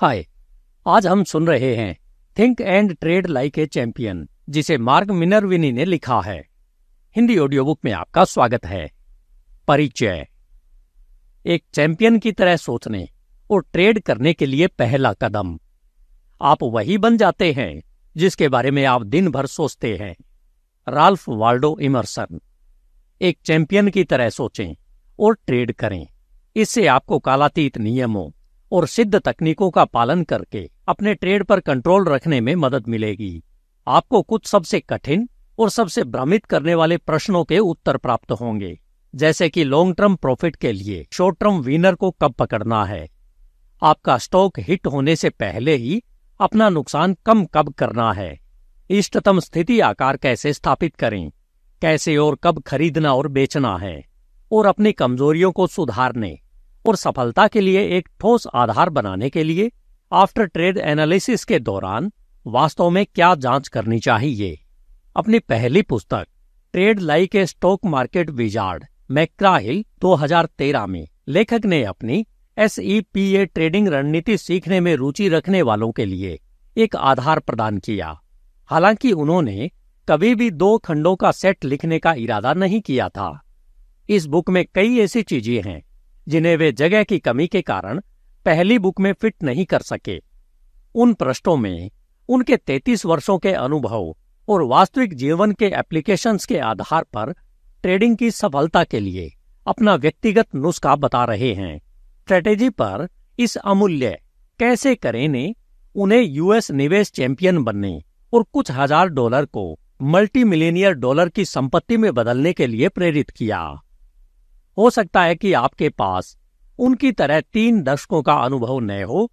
हाय आज हम सुन रहे हैं think and trade like a champion जिसे मार्क मिनरविनी ने लिखा है हिंदी ऑडियो बुक में आपका स्वागत है परिचय एक चैंपियन की तरह सोचने और ट्रेड करने के लिए पहला कदम आप वही बन जाते हैं जिसके बारे में आप दिन भर सोचते हैं राल्फ वाल्डो इमरसन एक चैंपियन की तरह सोचें और ट्रेड करें इससे आपको कालातीत नियमों और सिद्ध तकनीकों का पालन करके अपने ट्रेड पर कंट्रोल रखने में मदद मिलेगी आपको कुछ सबसे कठिन और सबसे भ्रमित करने वाले प्रश्नों के उत्तर प्राप्त होंगे जैसे कि लॉन्ग टर्म प्रॉफिट के लिए शॉर्ट टर्म विनर को कब पकड़ना है आपका स्टॉक हिट होने से पहले ही अपना नुकसान कम कब करना है इष्टतम स्थिति आकार कैसे स्थापित करें कैसे और कब खरीदना और बेचना है और अपनी कमजोरियों को सुधारने और सफलता के लिए एक ठोस आधार बनाने के लिए आफ्टर ट्रेड एनालिसिस के दौरान वास्तव में क्या जांच करनी चाहिए अपनी पहली पुस्तक trade like a stock market wizard McGraw Hill 2013 में लेखक ने अपनी एस e ट्रेडिंग रणनीति सीखने में रुचि रखने वालों के लिए एक आधार प्रदान किया हालांकि उन्होंने कभी भी दो खंडों का सेट लिखने का इरादा नहीं किया था इस बुक में कई ऐसी चीजें हैं जिन्हें वे जगह की कमी के कारण पहली बुक में फिट नहीं कर सके उन पृष्ठों में उनके 33 वर्षों के अनुभव और वास्तविक जीवन के एप्लीकेशंस के आधार पर ट्रेडिंग की सफलता के लिए अपना व्यक्तिगत नुस्खा बता रहे हैं स्ट्रेटेजी पर इस अमूल्य कैसे करें ने उन्हें यूएस निवेश चैंपियन बनने और कुछ हजार डॉलर को मल्टी मिलेनियर डॉलर की संपत्ति में बदलने के लिए प्रेरित किया हो सकता है कि आपके पास उनकी तरह तीन दशकों का अनुभव न हो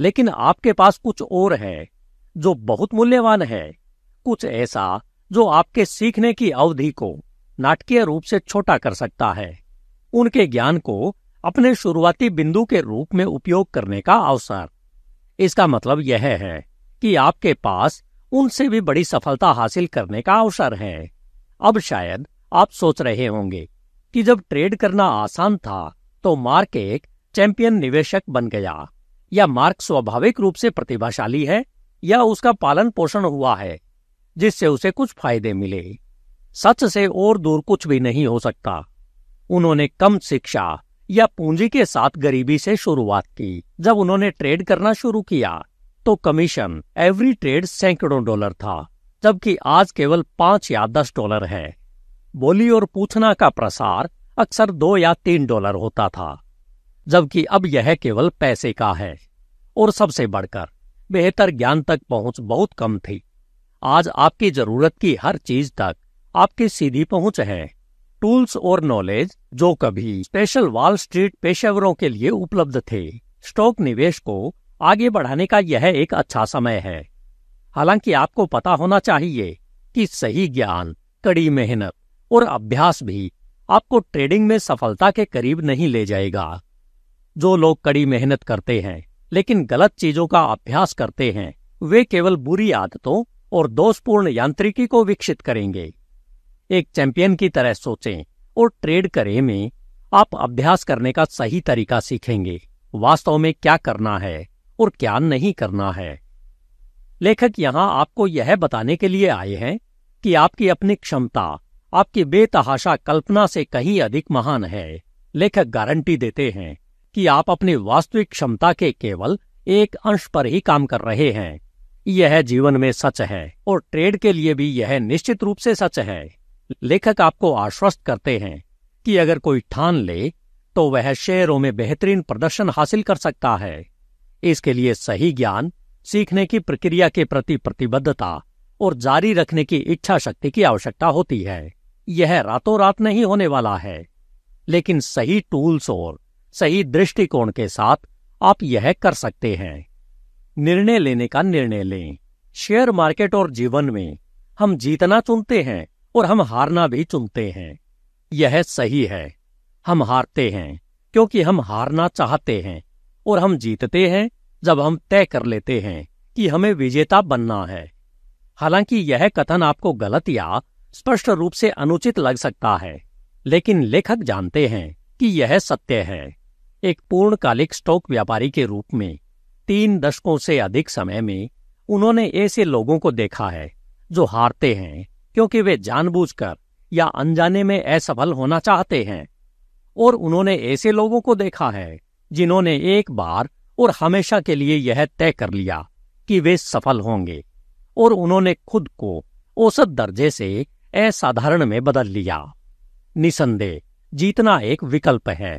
लेकिन आपके पास कुछ और है जो बहुत मूल्यवान है कुछ ऐसा जो आपके सीखने की अवधि को नाटकीय रूप से छोटा कर सकता है उनके ज्ञान को अपने शुरुआती बिंदु के रूप में उपयोग करने का अवसर इसका मतलब यह है कि आपके पास उनसे भी बड़ी सफलता हासिल करने का अवसर है अब शायद आप सोच रहे होंगे कि जब ट्रेड करना आसान था तो मार्क एक चैंपियन निवेशक बन गया या मार्क स्वाभाविक रूप से प्रतिभाशाली है या उसका पालन पोषण हुआ है जिससे उसे कुछ फायदे मिले सच से और दूर कुछ भी नहीं हो सकता उन्होंने कम शिक्षा या पूंजी के साथ गरीबी से शुरुआत की जब उन्होंने ट्रेड करना शुरू किया तो कमीशन एवरी ट्रेड सैकड़ों डॉलर था जबकि आज केवल पांच या दस डॉलर है बोली और पूछना का प्रसार अक्सर दो या तीन डॉलर होता था जबकि अब यह केवल पैसे का है और सबसे बढ़कर बेहतर ज्ञान तक पहुंच बहुत कम थी आज आपकी जरूरत की हर चीज तक आपकी सीधी पहुंच है टूल्स और नॉलेज जो कभी स्पेशल वॉल स्ट्रीट पेशेवरों के लिए उपलब्ध थे स्टॉक निवेश को आगे बढ़ाने का यह एक अच्छा समय है हालांकि आपको पता होना चाहिए कि सही ज्ञान कड़ी मेहनत और अभ्यास भी आपको ट्रेडिंग में सफलता के करीब नहीं ले जाएगा जो लोग कड़ी मेहनत करते हैं लेकिन गलत चीजों का अभ्यास करते हैं वे केवल बुरी आदतों और दोषपूर्ण यांत्रिकी को विकसित करेंगे एक चैंपियन की तरह सोचें और ट्रेड करें में आप अभ्यास करने का सही तरीका सीखेंगे वास्तव में क्या करना है और क्या नहीं करना है लेखक यहां आपको यह बताने के लिए आए हैं कि आपकी अपनी क्षमता आपकी बेतहाशा कल्पना से कहीं अधिक महान है लेखक गारंटी देते हैं कि आप अपनी वास्तविक क्षमता के केवल एक अंश पर ही काम कर रहे हैं यह जीवन में सच है और ट्रेड के लिए भी यह निश्चित रूप से सच है लेखक आपको आश्वस्त करते हैं कि अगर कोई ठान ले तो वह शेयरों में बेहतरीन प्रदर्शन हासिल कर सकता है इसके लिए सही ज्ञान सीखने की प्रक्रिया के प्रति प्रतिबद्धता और जारी रखने की इच्छा शक्ति की आवश्यकता होती है यह रातों रात नहीं होने वाला है लेकिन सही टूल्स और सही दृष्टिकोण के साथ आप यह कर सकते हैं निर्णय लेने का निर्णय लें शेयर मार्केट और जीवन में हम जीतना चुनते हैं और हम हारना भी चुनते हैं यह सही है हम हारते हैं क्योंकि हम हारना चाहते हैं और हम जीतते हैं जब हम तय कर लेते हैं कि हमें विजेता बनना है हालांकि यह कथन आपको गलत या स्पष्ट रूप से अनुचित लग सकता है लेकिन लेखक जानते हैं कि यह सत्य है एक पूर्णकालिक स्टॉक व्यापारी के रूप में तीन दशकों से अधिक समय में उन्होंने ऐसे लोगों को देखा है जो हारते हैं क्योंकि वे जानबूझकर या अनजाने में असफल होना चाहते हैं और उन्होंने ऐसे लोगों को देखा है जिन्होंने एक बार और हमेशा के लिए यह तय कर लिया कि वे सफल होंगे और उन्होंने खुद को औसत दर्जे से असाधारण में बदल लिया निसंदेह जीतना एक विकल्प है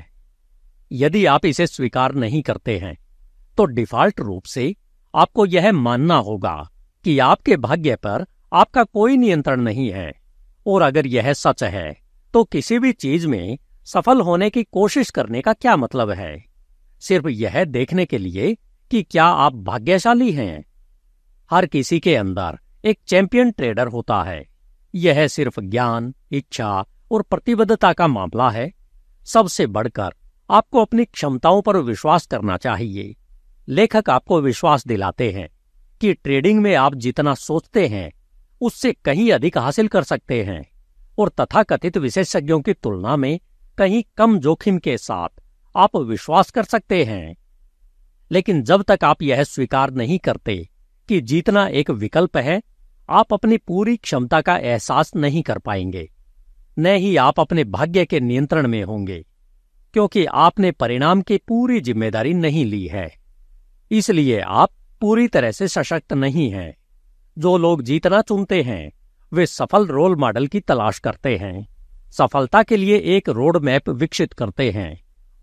यदि आप इसे स्वीकार नहीं करते हैं तो डिफॉल्ट रूप से आपको यह मानना होगा कि आपके भाग्य पर आपका कोई नियंत्रण नहीं है और अगर यह सच है तो किसी भी चीज में सफल होने की कोशिश करने का क्या मतलब है सिर्फ यह देखने के लिए कि क्या आप भाग्यशाली हैं हर किसी के अंदर एक चैंपियन ट्रेडर होता है यह सिर्फ ज्ञान इच्छा और प्रतिबद्धता का मामला है सबसे बढ़कर आपको अपनी क्षमताओं पर विश्वास करना चाहिए लेखक आपको विश्वास दिलाते हैं कि ट्रेडिंग में आप जितना सोचते हैं उससे कहीं अधिक हासिल कर सकते हैं और तथाकथित विशेषज्ञों की तुलना में कहीं कम जोखिम के साथ आप विश्वास कर सकते हैं लेकिन जब तक आप यह स्वीकार नहीं करते कि जीतना एक विकल्प है आप अपनी पूरी क्षमता का एहसास नहीं कर पाएंगे न ही आप अपने भाग्य के नियंत्रण में होंगे क्योंकि आपने परिणाम की पूरी जिम्मेदारी नहीं ली है इसलिए आप पूरी तरह से सशक्त नहीं हैं जो लोग जीतना चुनते हैं वे सफल रोल मॉडल की तलाश करते हैं सफलता के लिए एक रोड मैप विकसित करते हैं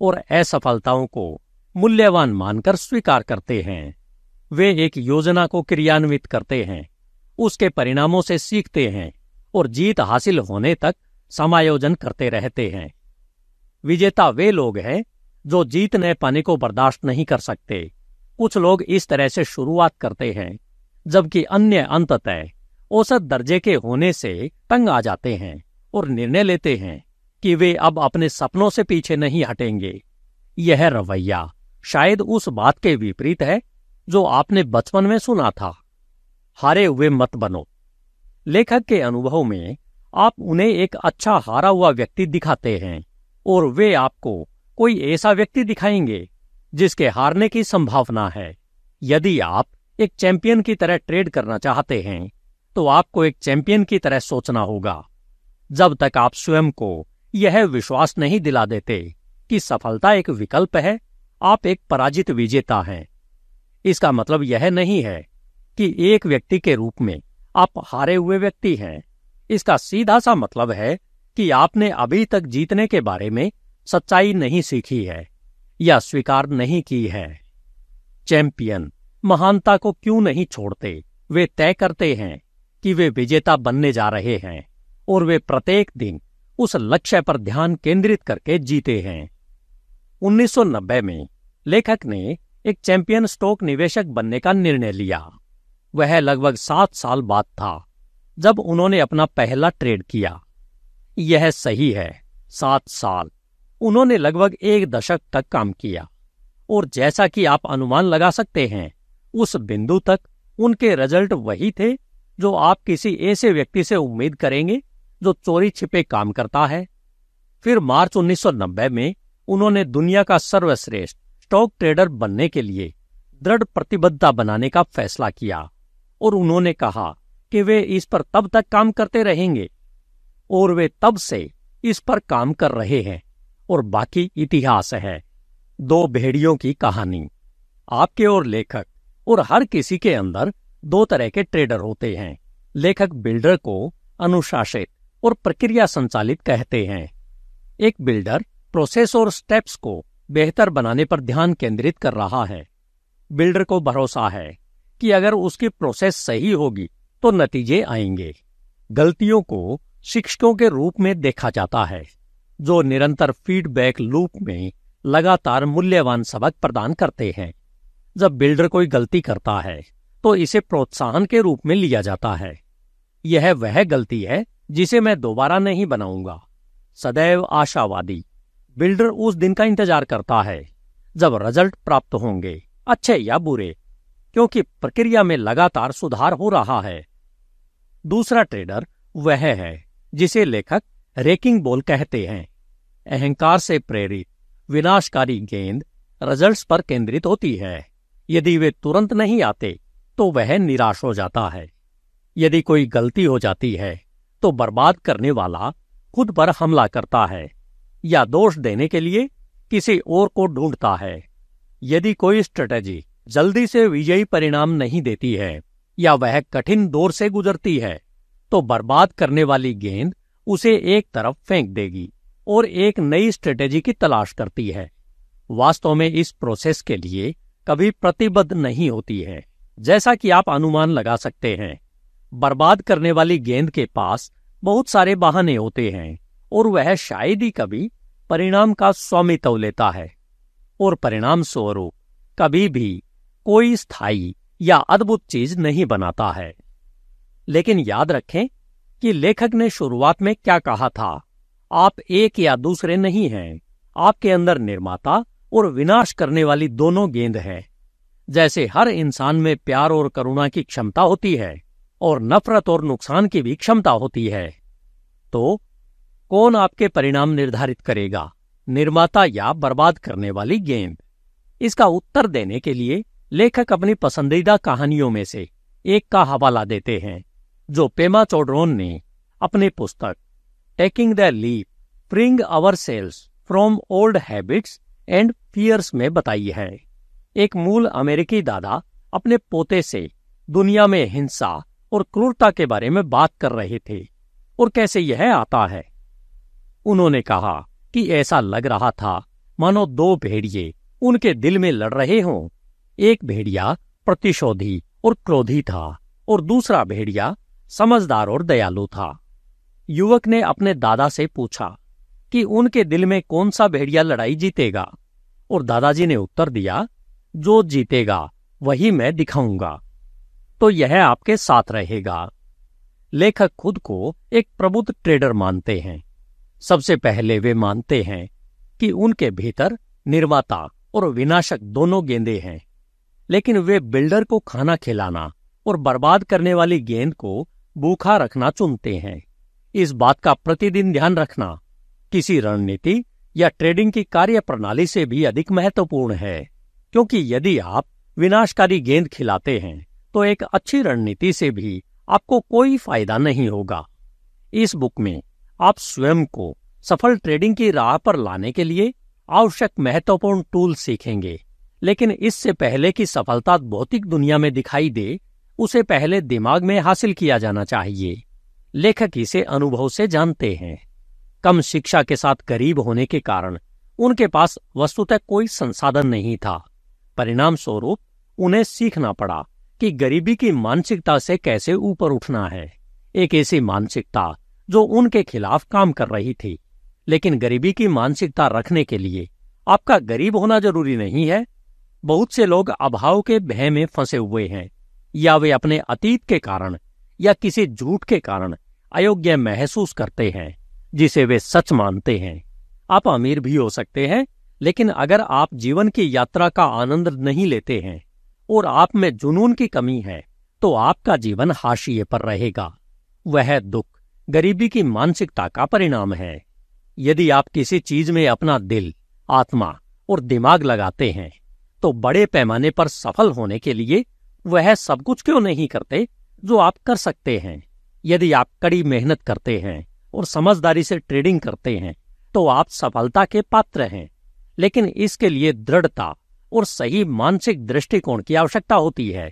और असफलताओं को मूल्यवान मानकर स्वीकार करते हैं वे एक योजना को क्रियान्वित करते हैं उसके परिणामों से सीखते हैं और जीत हासिल होने तक समायोजन करते रहते हैं विजेता वे लोग हैं जो जीत न पाने को बर्दाश्त नहीं कर सकते कुछ लोग इस तरह से शुरुआत करते हैं जबकि अन्य अंततः औसत दर्जे के होने से तंग आ जाते हैं और निर्णय लेते हैं कि वे अब अपने सपनों से पीछे नहीं हटेंगे यह रवैया शायद उस बात के विपरीत है जो आपने बचपन में सुना था हारे हुए मत बनो लेखक के अनुभव में आप उन्हें एक अच्छा हारा हुआ व्यक्ति दिखाते हैं और वे आपको कोई ऐसा व्यक्ति दिखाएंगे जिसके हारने की संभावना है यदि आप एक चैंपियन की तरह ट्रेड करना चाहते हैं तो आपको एक चैंपियन की तरह सोचना होगा जब तक आप स्वयं को यह विश्वास नहीं दिला देते कि सफलता एक विकल्प है आप एक पराजित विजेता हैं इसका मतलब यह नहीं है कि एक व्यक्ति के रूप में आप हारे हुए व्यक्ति हैं इसका सीधा सा मतलब है कि आपने अभी तक जीतने के बारे में सच्चाई नहीं सीखी है या स्वीकार नहीं की है चैंपियन महानता को क्यों नहीं छोड़ते वे तय करते हैं कि वे विजेता बनने जा रहे हैं और वे प्रत्येक दिन उस लक्ष्य पर ध्यान केंद्रित करके जीते हैं 1990 में लेखक ने एक चैंपियन स्टॉक निवेशक बनने का निर्णय लिया वह लगभग सात साल बाद था जब उन्होंने अपना पहला ट्रेड किया यह सही है सात साल उन्होंने लगभग एक दशक तक काम किया और जैसा कि आप अनुमान लगा सकते हैं उस बिंदु तक उनके रिजल्ट वही थे जो आप किसी ऐसे व्यक्ति से उम्मीद करेंगे जो चोरी छिपे काम करता है फिर मार्च 1990 में उन्होंने दुनिया का सर्वश्रेष्ठ स्टॉक ट्रेडर बनने के लिए दृढ़ प्रतिबद्धता बनाने का फैसला किया और उन्होंने कहा कि वे इस पर तब तक काम करते रहेंगे और वे तब से इस पर काम कर रहे हैं और बाकी इतिहास है दो भेड़ियों की कहानी आपके और लेखक और हर किसी के अंदर दो तरह के ट्रेडर होते हैं लेखक बिल्डर को अनुशासित और प्रक्रिया संचालित कहते हैं एक बिल्डर प्रोसेस और स्टेप्स को बेहतर बनाने पर ध्यान केंद्रित कर रहा है बिल्डर को भरोसा है कि अगर उसकी प्रोसेस सही होगी तो नतीजे आएंगे गलतियों को शिक्षकों के रूप में देखा जाता है जो निरंतर फीडबैक लूप में लगातार मूल्यवान सबक प्रदान करते हैं जब बिल्डर कोई गलती करता है तो इसे प्रोत्साहन के रूप में लिया जाता है यह वह गलती है जिसे मैं दोबारा नहीं बनाऊंगा सदैव आशावादी बिल्डर उस दिन का इंतजार करता है जब रिजल्ट प्राप्त होंगे अच्छे या बुरे क्योंकि प्रक्रिया में लगातार सुधार हो रहा है दूसरा ट्रेडर वह है जिसे लेखक रेकिंग बोल कहते हैं अहंकार से प्रेरित विनाशकारी गेंद रिजल्ट्स पर केंद्रित होती है यदि वे तुरंत नहीं आते तो वह निराश हो जाता है यदि कोई गलती हो जाती है तो बर्बाद करने वाला खुद पर हमला करता है या दोष देने के लिए किसी और को ढूंढता है यदि कोई स्ट्रेटेजी जल्दी से विजयी परिणाम नहीं देती है या वह कठिन दौर से गुजरती है तो बर्बाद करने वाली गेंद उसे एक तरफ फेंक देगी और एक नई स्ट्रेटेजी की तलाश करती है वास्तव में इस प्रोसेस के लिए कभी प्रतिबद्ध नहीं होती है जैसा कि आप अनुमान लगा सकते हैं बर्बाद करने वाली गेंद के पास बहुत सारे बहाने होते हैं और वह शायद ही कभी परिणाम का स्वामित्व लेता है और परिणाम स्वरूप कभी भी कोई स्थायी या अद्भुत चीज नहीं बनाता है लेकिन याद रखें कि लेखक ने शुरुआत में क्या कहा था आप एक या दूसरे नहीं हैं आपके अंदर निर्माता और विनाश करने वाली दोनों गेंद हैं जैसे हर इंसान में प्यार और करुणा की क्षमता होती है और नफरत और नुकसान की भी क्षमता होती है तो कौन आपके परिणाम निर्धारित करेगा निर्माता या बर्बाद करने वाली गेंद इसका उत्तर देने के लिए लेखक अपनी पसंदीदा कहानियों में से एक का हवाला देते हैं जो पेमा चौड्रोन ने अपनी पुस्तक taking the leap freeing ourselves from old habits and fears में बताई है एक मूल अमेरिकी दादा अपने पोते से दुनिया में हिंसा और क्रूरता के बारे में बात कर रहे थे और कैसे यह आता है उन्होंने कहा कि ऐसा लग रहा था मानो दो भेड़िए उनके दिल में लड़ रहे हों एक भेड़िया प्रतिशोधी और क्रोधी था और दूसरा भेड़िया समझदार और दयालु था युवक ने अपने दादा से पूछा कि उनके दिल में कौन सा भेड़िया लड़ाई जीतेगा और दादाजी ने उत्तर दिया जो जीतेगा वही मैं दिखाऊंगा तो यह आपके साथ रहेगा लेखक खुद को एक प्रबुद्ध ट्रेडर मानते हैं सबसे पहले वे मानते हैं कि उनके भीतर निर्माता और विनाशक दोनों गेंदे हैं लेकिन वे बिल्डर को खाना खिलाना और बर्बाद करने वाली गेंद को भूखा रखना चुनते हैं इस बात का प्रतिदिन ध्यान रखना किसी रणनीति या ट्रेडिंग की कार्य प्रणाली से भी अधिक महत्वपूर्ण है क्योंकि यदि आप विनाशकारी गेंद खिलाते हैं तो एक अच्छी रणनीति से भी आपको कोई फायदा नहीं होगा इस बुक में आप स्वयं को सफल ट्रेडिंग की राह पर लाने के लिए आवश्यक महत्वपूर्ण टूल सीखेंगे लेकिन इससे पहले कि सफलता भौतिक दुनिया में दिखाई दे उसे पहले दिमाग में हासिल किया जाना चाहिए लेखक इसे अनुभव से जानते हैं कम शिक्षा के साथ गरीब होने के कारण उनके पास वस्तुतः कोई संसाधन नहीं था परिणाम स्वरूप उन्हें सीखना पड़ा कि गरीबी की मानसिकता से कैसे ऊपर उठना है एक ऐसी मानसिकता जो उनके खिलाफ काम कर रही थी लेकिन गरीबी की मानसिकता रखने के लिए आपका गरीब होना जरूरी नहीं है बहुत से लोग अभाव के भय में फंसे हुए हैं या वे अपने अतीत के कारण या किसी झूठ के कारण अयोग्य महसूस करते हैं जिसे वे सच मानते हैं आप अमीर भी हो सकते हैं लेकिन अगर आप जीवन की यात्रा का आनंद नहीं लेते हैं और आप में जुनून की कमी है तो आपका जीवन हाशिए पर रहेगा वह दुख गरीबी की मानसिकता का परिणाम है यदि आप किसी चीज में अपना दिल आत्मा और दिमाग लगाते हैं तो बड़े पैमाने पर सफल होने के लिए वह सब कुछ क्यों नहीं करते जो आप कर सकते हैं यदि आप कड़ी मेहनत करते हैं और समझदारी से ट्रेडिंग करते हैं तो आप सफलता के पात्र हैं लेकिन इसके लिए दृढ़ता और सही मानसिक दृष्टिकोण की आवश्यकता होती है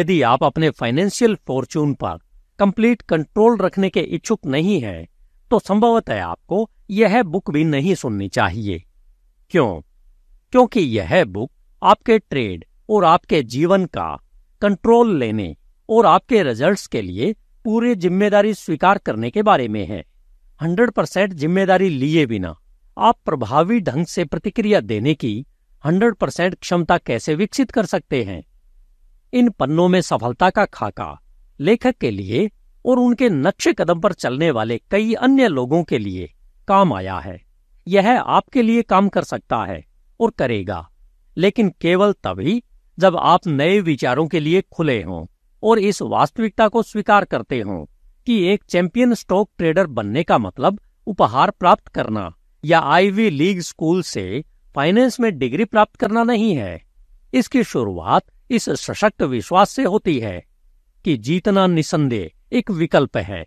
यदि आप अपने फाइनेंशियल फॉर्चून पर कंप्लीट कंट्रोल रखने के इच्छुक नहीं हैं तो संभवतः आपको यह बुक भी नहीं सुननी चाहिए क्यों क्योंकि यह बुक आपके ट्रेड और आपके जीवन का कंट्रोल लेने और आपके रिजल्ट्स के लिए पूरी जिम्मेदारी स्वीकार करने के बारे में है 100 परसेंट जिम्मेदारी लिए बिना आप प्रभावी ढंग से प्रतिक्रिया देने की 100 परसेंट क्षमता कैसे विकसित कर सकते हैं इन पन्नों में सफलता का खाका लेखक के लिए और उनके नक्शे कदम पर चलने वाले कई अन्य लोगों के लिए काम आया है यह आपके लिए काम कर सकता है और करेगा लेकिन केवल तभी जब आप नए विचारों के लिए खुले हों और इस वास्तविकता को स्वीकार करते हों कि एक चैंपियन स्टॉक ट्रेडर बनने का मतलब उपहार प्राप्त करना या आईवी लीग स्कूल से फाइनेंस में डिग्री प्राप्त करना नहीं है इसकी शुरुआत इस सशक्त विश्वास से होती है कि जीतना निसंदेह एक विकल्प है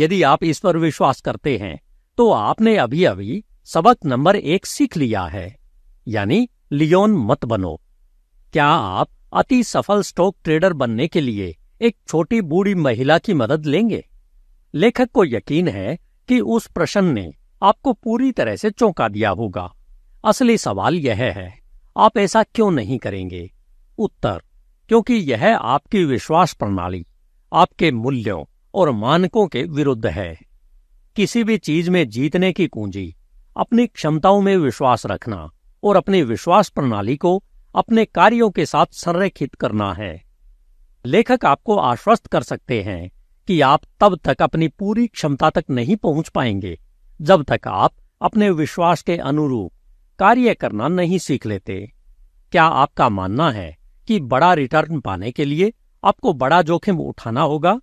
यदि आप इस पर विश्वास करते हैं तो आपने अभी अभी सबक नंबर एक सीख लिया है यानी लियोन मत बनो क्या आप अति सफल स्टॉक ट्रेडर बनने के लिए एक छोटी बूढ़ी महिला की मदद लेंगे लेखक को यकीन है कि उस प्रश्न ने आपको पूरी तरह से चौंका दिया होगा असली सवाल यह है आप ऐसा क्यों नहीं करेंगे उत्तर क्योंकि यह आपकी विश्वास प्रणाली आपके मूल्यों और मानकों के विरुद्ध है किसी भी चीज में जीतने की कुंजी अपनी क्षमताओं में विश्वास रखना और अपने विश्वास प्रणाली को अपने कार्यों के साथ संरेखित करना है लेखक आपको आश्वस्त कर सकते हैं कि आप तब तक अपनी पूरी क्षमता तक नहीं पहुंच पाएंगे जब तक आप अपने विश्वास के अनुरूप कार्य करना नहीं सीख लेते क्या आपका मानना है कि बड़ा रिटर्न पाने के लिए आपको बड़ा जोखिम उठाना होगा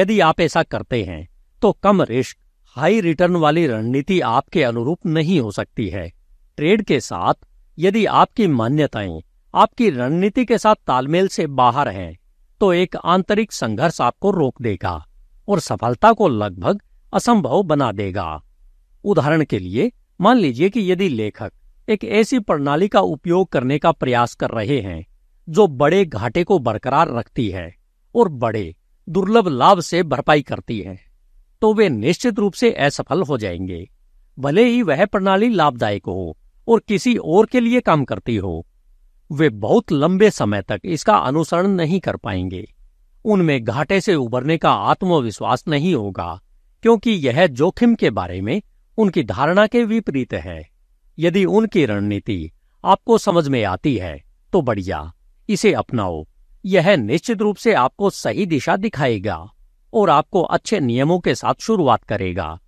यदि आप ऐसा करते हैं तो कम रिस्क हाई रिटर्न वाली रणनीति आपके अनुरूप नहीं हो सकती है ट्रेड के साथ यदि आपकी मान्यताएं आपकी रणनीति के साथ तालमेल से बाहर हैं तो एक आंतरिक संघर्ष आपको रोक देगा और सफलता को लगभग असंभव बना देगा उदाहरण के लिए मान लीजिए कि यदि लेखक एक ऐसी प्रणाली का उपयोग करने का प्रयास कर रहे हैं जो बड़े घाटे को बरकरार रखती है और बड़े दुर्लभ लाभ से भरपाई करती है तो वे निश्चित रूप से असफल हो जाएंगे भले ही वह प्रणाली लाभदायक हो और किसी और के लिए काम करती हो वे बहुत लंबे समय तक इसका अनुसरण नहीं कर पाएंगे उनमें घाटे से उबरने का आत्मविश्वास नहीं होगा क्योंकि यह जोखिम के बारे में उनकी धारणा के विपरीत है यदि उनकी रणनीति आपको समझ में आती है तो बढ़िया इसे अपनाओ यह निश्चित रूप से आपको सही दिशा दिखाएगा और आपको अच्छे नियमों के साथ शुरुआत करेगा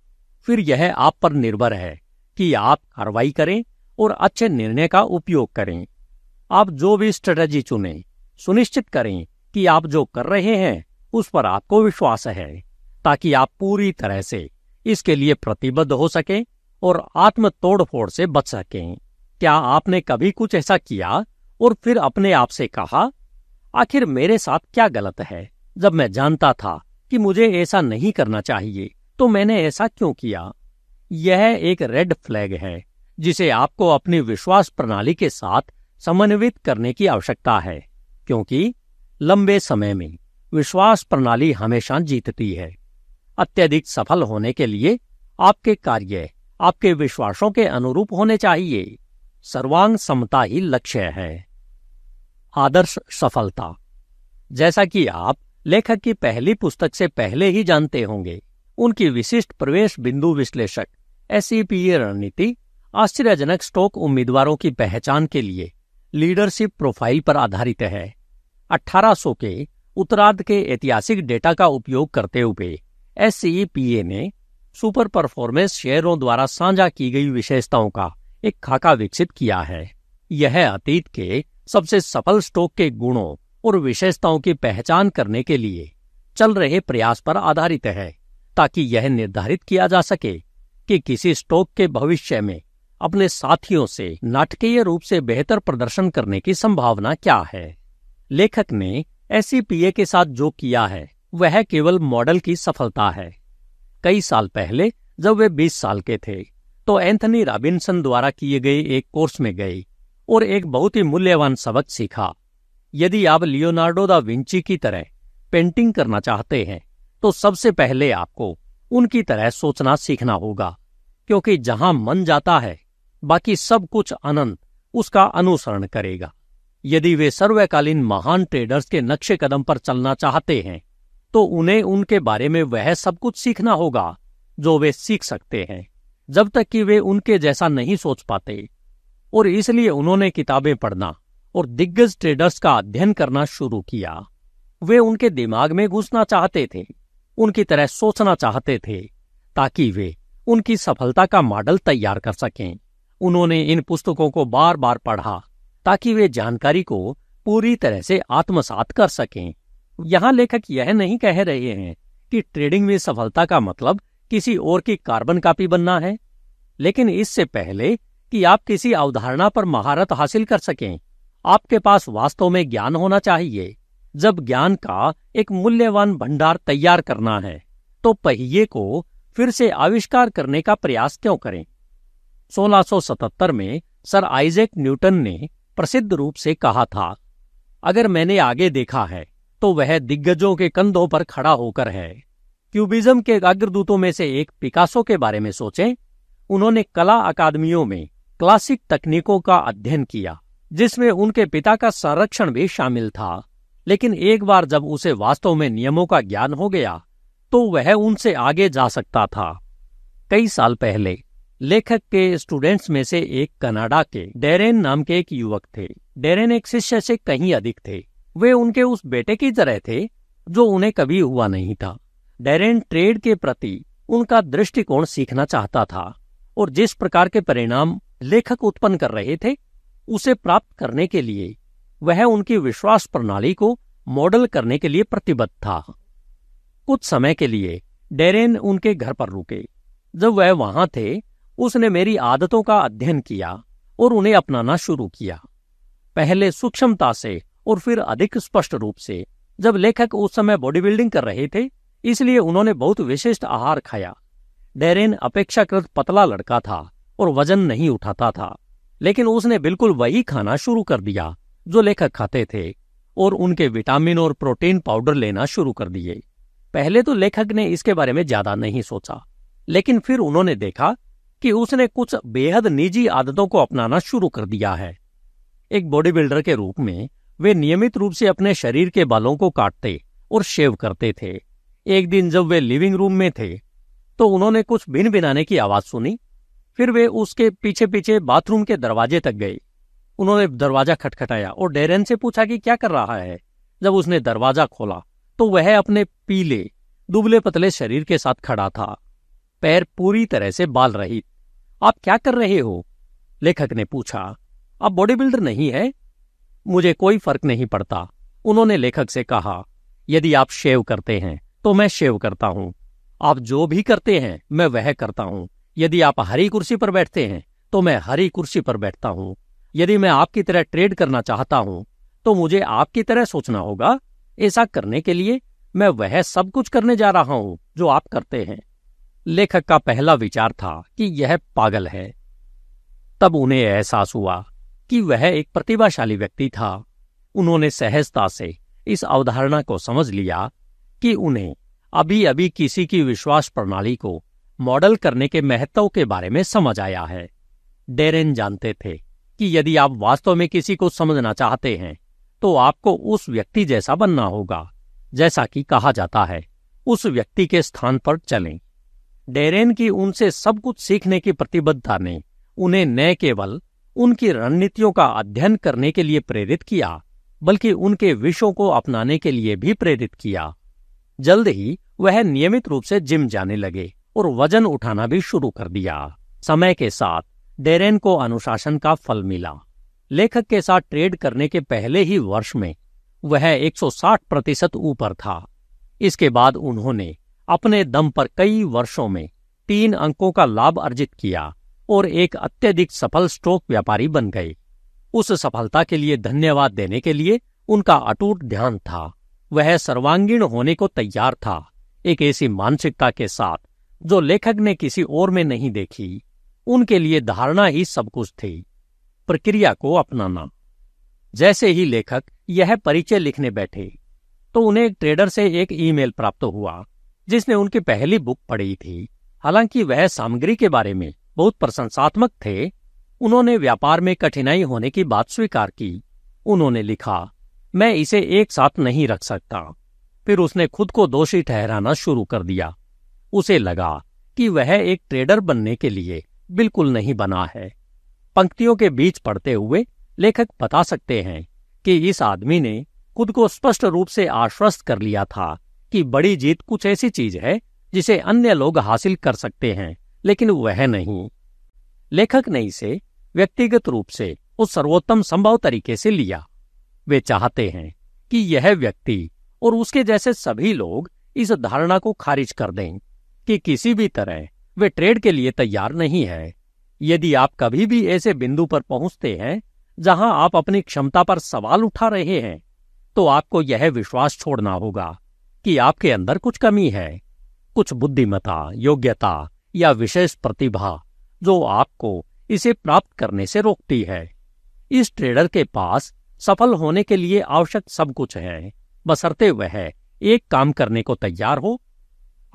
फिर यह आप पर निर्भर है कि आप कार्रवाई करें और अच्छे निर्णय का उपयोग करें आप जो भी स्ट्रेटजी चुने सुनिश्चित करें कि आप जो कर रहे हैं उस पर आपको विश्वास है ताकि आप पूरी तरह से इसके लिए प्रतिबद्ध हो सकें और आत्म तोड़फोड़ से बच सकें क्या आपने कभी कुछ ऐसा किया और फिर अपने आप से कहा आखिर मेरे साथ क्या गलत है जब मैं जानता था कि मुझे ऐसा नहीं करना चाहिए तो मैंने ऐसा क्यों किया यह एक रेड फ्लैग है जिसे आपको अपनी विश्वास प्रणाली के साथ समन्वित करने की आवश्यकता है क्योंकि लंबे समय में विश्वास प्रणाली हमेशा जीतती है अत्यधिक सफल होने के लिए आपके कार्य आपके विश्वासों के अनुरूप होने चाहिए सर्वांग समता ही लक्ष्य है आदर्श सफलता जैसा कि आप लेखक की पहली पुस्तक से पहले ही जानते होंगे उनकी विशिष्ट प्रवेश बिंदु विश्लेषक एस रणनीति आश्चर्यजनक स्टॉक उम्मीदवारों की पहचान के लिए लीडरशिप प्रोफाइल पर आधारित है 1800 के उत्तरार्ध के ऐतिहासिक डेटा का उपयोग करते हुए एस ने सुपर परफॉर्मेंस शेयरों द्वारा साझा की गई विशेषताओं का एक खाका विकसित किया है यह अतीत के सबसे सफल स्टॉक के गुणों और विशेषताओं की पहचान करने के लिए चल रहे प्रयास पर आधारित है ताकि यह निर्धारित किया जा सके कि किसी स्टॉक के भविष्य में अपने साथियों से नाटकीय रूप से बेहतर प्रदर्शन करने की संभावना क्या है लेखक ने ऐसी पीए के साथ जो किया है वह केवल मॉडल की सफलता है कई साल पहले जब वे 20 साल के थे तो एंथनी रॉबिन्सन द्वारा किए गए एक कोर्स में गए और एक बहुत ही मूल्यवान सबक सीखा यदि आप लियोनार्डो दा विंची की तरह पेंटिंग करना चाहते हैं तो सबसे पहले आपको उनकी तरह सोचना सीखना होगा क्योंकि जहां मन जाता है बाकी सब कुछ अनंत उसका अनुसरण करेगा यदि वे सर्वकालीन महान ट्रेडर्स के नक्शे कदम पर चलना चाहते हैं तो उन्हें उनके बारे में वह सब कुछ सीखना होगा जो वे सीख सकते हैं जब तक कि वे उनके जैसा नहीं सोच पाते और इसलिए उन्होंने किताबें पढ़ना और दिग्गज ट्रेडर्स का अध्ययन करना शुरू किया वे उनके दिमाग में घुसना चाहते थे उनकी तरह सोचना चाहते थे ताकि वे उनकी सफलता का मॉडल तैयार कर सकें उन्होंने इन पुस्तकों को बार बार पढ़ा ताकि वे जानकारी को पूरी तरह से आत्मसात कर सकें यहाँ लेखक यह नहीं कह रहे हैं कि ट्रेडिंग में सफलता का मतलब किसी और की कार्बन कॉपी बनना है लेकिन इससे पहले कि आप किसी अवधारणा पर महारत हासिल कर सकें आपके पास वास्तव में ज्ञान होना चाहिए जब ज्ञान का एक मूल्यवान भंडार तैयार करना है तो पहिए को फिर से आविष्कार करने का प्रयास क्यों करें 1677 में सर आइजेक न्यूटन ने प्रसिद्ध रूप से कहा था अगर मैंने आगे देखा है तो वह दिग्गजों के कंधों पर खड़ा होकर है क्यूबिज्म के अग्रदूतों में से एक पिकासो के बारे में सोचें उन्होंने कला अकादमियों में क्लासिक तकनीकों का अध्ययन किया जिसमें उनके पिता का संरक्षण भी शामिल था लेकिन एक बार जब उसे वास्तव में नियमों का ज्ञान हो गया तो वह उनसे आगे जा सकता था कई साल पहले लेखक के स्टूडेंट्स में से एक कनाडा के डेरेन नाम के एक युवक थे डेरेन एक शिष्य से कहीं अधिक थे वे उनके उस बेटे की तरह थे जो उन्हें कभी हुआ नहीं था डेरेन ट्रेड के प्रति उनका दृष्टिकोण सीखना चाहता था और जिस प्रकार के परिणाम लेखक उत्पन्न कर रहे थे उसे प्राप्त करने के लिए वह उनकी विश्वास प्रणाली को मॉडल करने के लिए प्रतिबद्ध था कुछ समय के लिए डेरेन उनके घर पर रुके जब वह वहां थे उसने मेरी आदतों का अध्ययन किया और उन्हें अपनाना शुरू किया पहले सूक्ष्मता से और फिर अधिक स्पष्ट रूप से जब लेखक उस समय बॉडी बिल्डिंग कर रहे थे इसलिए उन्होंने बहुत विशिष्ट आहार खाया डेरेन अपेक्षाकृत पतला लड़का था और वजन नहीं उठाता था लेकिन उसने बिल्कुल वही खाना शुरू कर दिया जो लेखक खाते थे और उनके विटामिन और प्रोटीन पाउडर लेना शुरू कर दिए पहले तो लेखक ने इसके बारे में ज्यादा नहीं सोचा लेकिन फिर उन्होंने देखा कि उसने कुछ बेहद निजी आदतों को अपनाना शुरू कर दिया है एक बॉडी बिल्डर के रूप में वे नियमित रूप से अपने शरीर के बालों को काटते और शेव करते थे एक दिन जब वे लिविंग रूम में थे तो उन्होंने कुछ बिन बिनाने की आवाज सुनी फिर वे उसके पीछे पीछे बाथरूम के दरवाजे तक गए उन्होंने दरवाजा खटखटाया और डेरेन से पूछा कि क्या कर रहा है जब उसने दरवाजा खोला तो वह अपने पीले दुबले पतले शरीर के साथ खड़ा था पैर पूरी तरह से बाल रहित आप क्या कर रहे हो लेखक ने पूछा आप बॉडी बिल्डर नहीं है मुझे कोई फर्क नहीं पड़ता उन्होंने लेखक से कहा यदि आप शेव करते हैं तो मैं शेव करता हूं आप जो भी करते हैं मैं वह करता हूं यदि आप हरी कुर्सी पर बैठते हैं तो मैं हरी कुर्सी पर बैठता हूं यदि मैं आपकी तरह ट्रेड करना चाहता हूं तो मुझे आपकी तरह सोचना होगा ऐसा करने के लिए मैं वह सब कुछ करने जा रहा हूं जो आप करते हैं लेखक का पहला विचार था कि यह पागल है तब उन्हें एहसास हुआ कि वह एक प्रतिभाशाली व्यक्ति था उन्होंने सहजता से इस अवधारणा को समझ लिया कि उन्हें अभी अभी किसी की विश्वास प्रणाली को मॉडल करने के महत्व के बारे में समझ आया है डेरेन जानते थे कि यदि आप वास्तव में किसी को समझना चाहते हैं तो आपको उस व्यक्ति जैसा बनना होगा जैसा कि कहा जाता है उस व्यक्ति के स्थान पर चलें डेरेन की उनसे सब कुछ सीखने की प्रतिबद्धता ने उन्हें न केवल उनकी रणनीतियों का अध्ययन करने के लिए प्रेरित किया बल्कि उनके विषयों को अपनाने के लिए भी प्रेरित किया जल्द ही वह नियमित रूप से जिम जाने लगे और वजन उठाना भी शुरू कर दिया समय के साथ डेरेन को अनुशासन का फल मिला लेखक के साथ ट्रेड करने के पहले ही वर्ष में वह 160 प्रतिशत ऊपर था इसके बाद उन्होंने अपने दम पर कई वर्षों में तीन अंकों का लाभ अर्जित किया और एक अत्यधिक सफल स्टॉक व्यापारी बन गए उस सफलता के लिए धन्यवाद देने के लिए उनका अटूट ध्यान था वह सर्वांगीण होने को तैयार था एक ऐसी मानसिकता के साथ जो लेखक ने किसी और में नहीं देखी उनके लिए धारणा ही सब कुछ थी प्रक्रिया को अपनाना जैसे ही लेखक यह परिचय लिखने बैठे तो उन्हें एक ट्रेडर से एक ईमेल प्राप्त हुआ जिसने उनकी पहली बुक पढ़ी थी हालांकि वह सामग्री के बारे में बहुत प्रशंसात्मक थे उन्होंने व्यापार में कठिनाई होने की बात स्वीकार की उन्होंने लिखा मैं इसे एक साथ नहीं रख सकता फिर उसने खुद को दोषी ठहराना शुरू कर दिया उसे लगा कि वह एक ट्रेडर बनने के लिए बिल्कुल नहीं बना है पंक्तियों के बीच पढ़ते हुए लेखक बता सकते हैं कि इस आदमी ने खुद को स्पष्ट रूप से आश्वस्त कर लिया था कि बड़ी जीत कुछ ऐसी चीज है जिसे अन्य लोग हासिल कर सकते हैं लेकिन वह नहीं लेखक ने इसे व्यक्तिगत रूप से उस सर्वोत्तम संभव तरीके से लिया वे चाहते हैं कि यह व्यक्ति और उसके जैसे सभी लोग इस धारणा को खारिज कर दें कि किसी भी तरह वे ट्रेड के लिए तैयार नहीं है यदि आप कभी भी ऐसे बिंदु पर पहुंचते हैं जहां आप अपनी क्षमता पर सवाल उठा रहे हैं तो आपको यह विश्वास छोड़ना होगा कि आपके अंदर कुछ कमी है कुछ बुद्धिमता योग्यता या विशेष प्रतिभा जो आपको इसे प्राप्त करने से रोकती है इस ट्रेडर के पास सफल होने के लिए आवश्यक सब कुछ है बसरते वह एक काम करने को तैयार हो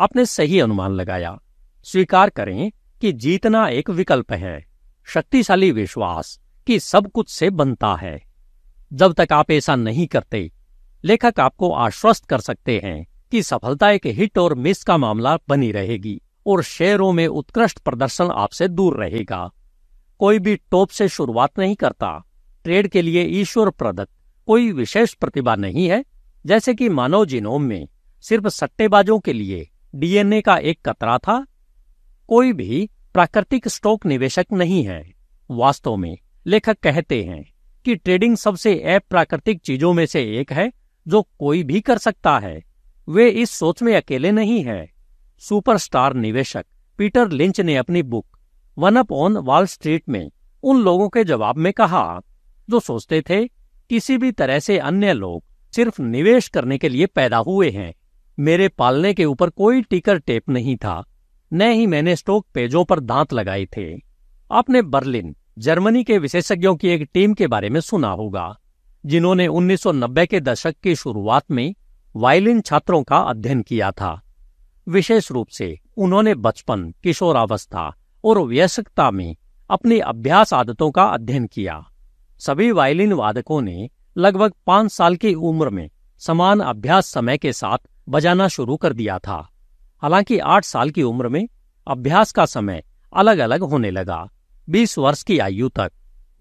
आपने सही अनुमान लगाया स्वीकार करें कि जीतना एक विकल्प है शक्तिशाली विश्वास कि सब कुछ से बनता है जब तक आप ऐसा नहीं करते लेखक आपको आश्वस्त कर सकते हैं कि सफलता एक हिट और मिस का मामला बनी रहेगी और शेयरों में उत्कृष्ट प्रदर्शन आपसे दूर रहेगा कोई भी टॉप से शुरुआत नहीं करता ट्रेड के लिए ईश्वर प्रदत्त कोई विशेष प्रतिभा नहीं है जैसे कि मानव जिनोम में सिर्फ सट्टेबाजों के लिए डीएनए का एक कतरा था कोई भी प्राकृतिक स्टॉक निवेशक नहीं है वास्तव में लेखक कहते हैं कि ट्रेडिंग सबसे अप्राकृतिक चीजों में से एक है जो कोई भी कर सकता है वे इस सोच में अकेले नहीं हैं। सुपरस्टार निवेशक पीटर लिंच ने अपनी book one up on Wall Street में उन लोगों के जवाब में कहा जो सोचते थे किसी भी तरह से अन्य लोग सिर्फ निवेश करने के लिए पैदा हुए हैं मेरे पालने के ऊपर कोई टिकर टेप नहीं था न ही मैंने स्टोक पेजों पर दांत लगाए थे आपने बर्लिन जर्मनी के विशेषज्ञों की एक टीम के बारे में सुना होगा जिन्होंने 1990 के दशक की शुरुआत में वायलिन छात्रों का अध्ययन किया था विशेष रूप से उन्होंने बचपन किशोरावस्था और व्यस्कता में अपनी अभ्यास आदतों का अध्ययन किया सभी वायलिन वादकों ने लगभग पांच साल की उम्र में समान अभ्यास समय के साथ बजाना शुरू कर दिया था हालांकि आठ साल की उम्र में अभ्यास का समय अलग अलग होने लगा बीस वर्ष की आयु तक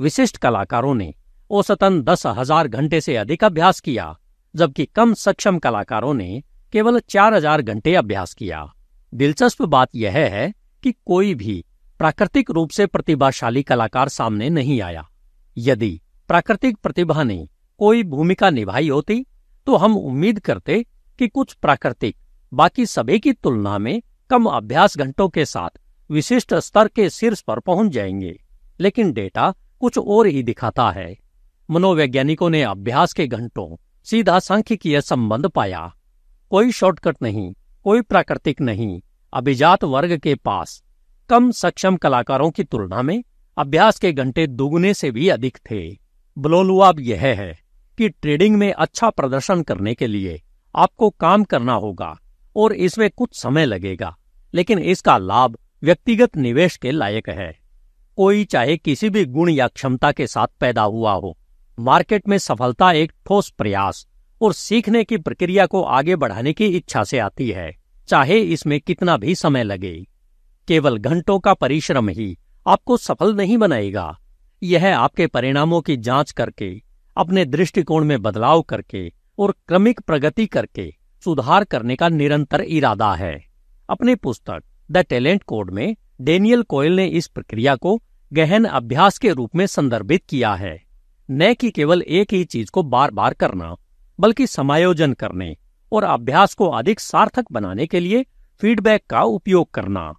विशिष्ट कलाकारों ने औसतन दस हजार घंटे से अधिक अभ्यास किया जबकि कम सक्षम कलाकारों ने केवल चार हजार घंटे अभ्यास किया दिलचस्प बात यह है कि कोई भी प्राकृतिक रूप से प्रतिभाशाली कलाकार सामने नहीं आया यदि प्राकृतिक प्रतिभा ने कोई भूमिका निभाई होती तो हम उम्मीद करते कि कुछ प्राकृतिक बाकी सभी की तुलना में कम अभ्यास घंटों के साथ विशिष्ट स्तर के शीर्ष पर पहुंच जाएंगे लेकिन डेटा कुछ और ही दिखाता है मनोवैज्ञानिकों ने अभ्यास के घंटों सीधा सांख्यिकीय संबंध पाया कोई शॉर्टकट नहीं कोई प्राकृतिक नहीं अभिजात वर्ग के पास कम सक्षम कलाकारों की तुलना में अभ्यास के घंटे दोगुने से भी अधिक थे बलोलुआब यह है कि ट्रेडिंग में अच्छा प्रदर्शन करने के लिए आपको काम करना होगा और इसमें कुछ समय लगेगा लेकिन इसका लाभ व्यक्तिगत निवेश के लायक है कोई चाहे किसी भी गुण या क्षमता के साथ पैदा हुआ हो मार्केट में सफलता एक ठोस प्रयास और सीखने की प्रक्रिया को आगे बढ़ाने की इच्छा से आती है चाहे इसमें कितना भी समय लगे केवल घंटों का परिश्रम ही आपको सफल नहीं बनाएगा यह आपके परिणामों की जांच करके अपने दृष्टिकोण में बदलाव करके और क्रमिक प्रगति करके सुधार करने का निरंतर इरादा है अपनी पुस्तक द टैलेंट कोड में डेनियल कोयल ने इस प्रक्रिया को गहन अभ्यास के रूप में संदर्भित किया है न कि केवल एक ही चीज को बार बार करना बल्कि समायोजन करने और अभ्यास को अधिक सार्थक बनाने के लिए फीडबैक का उपयोग करना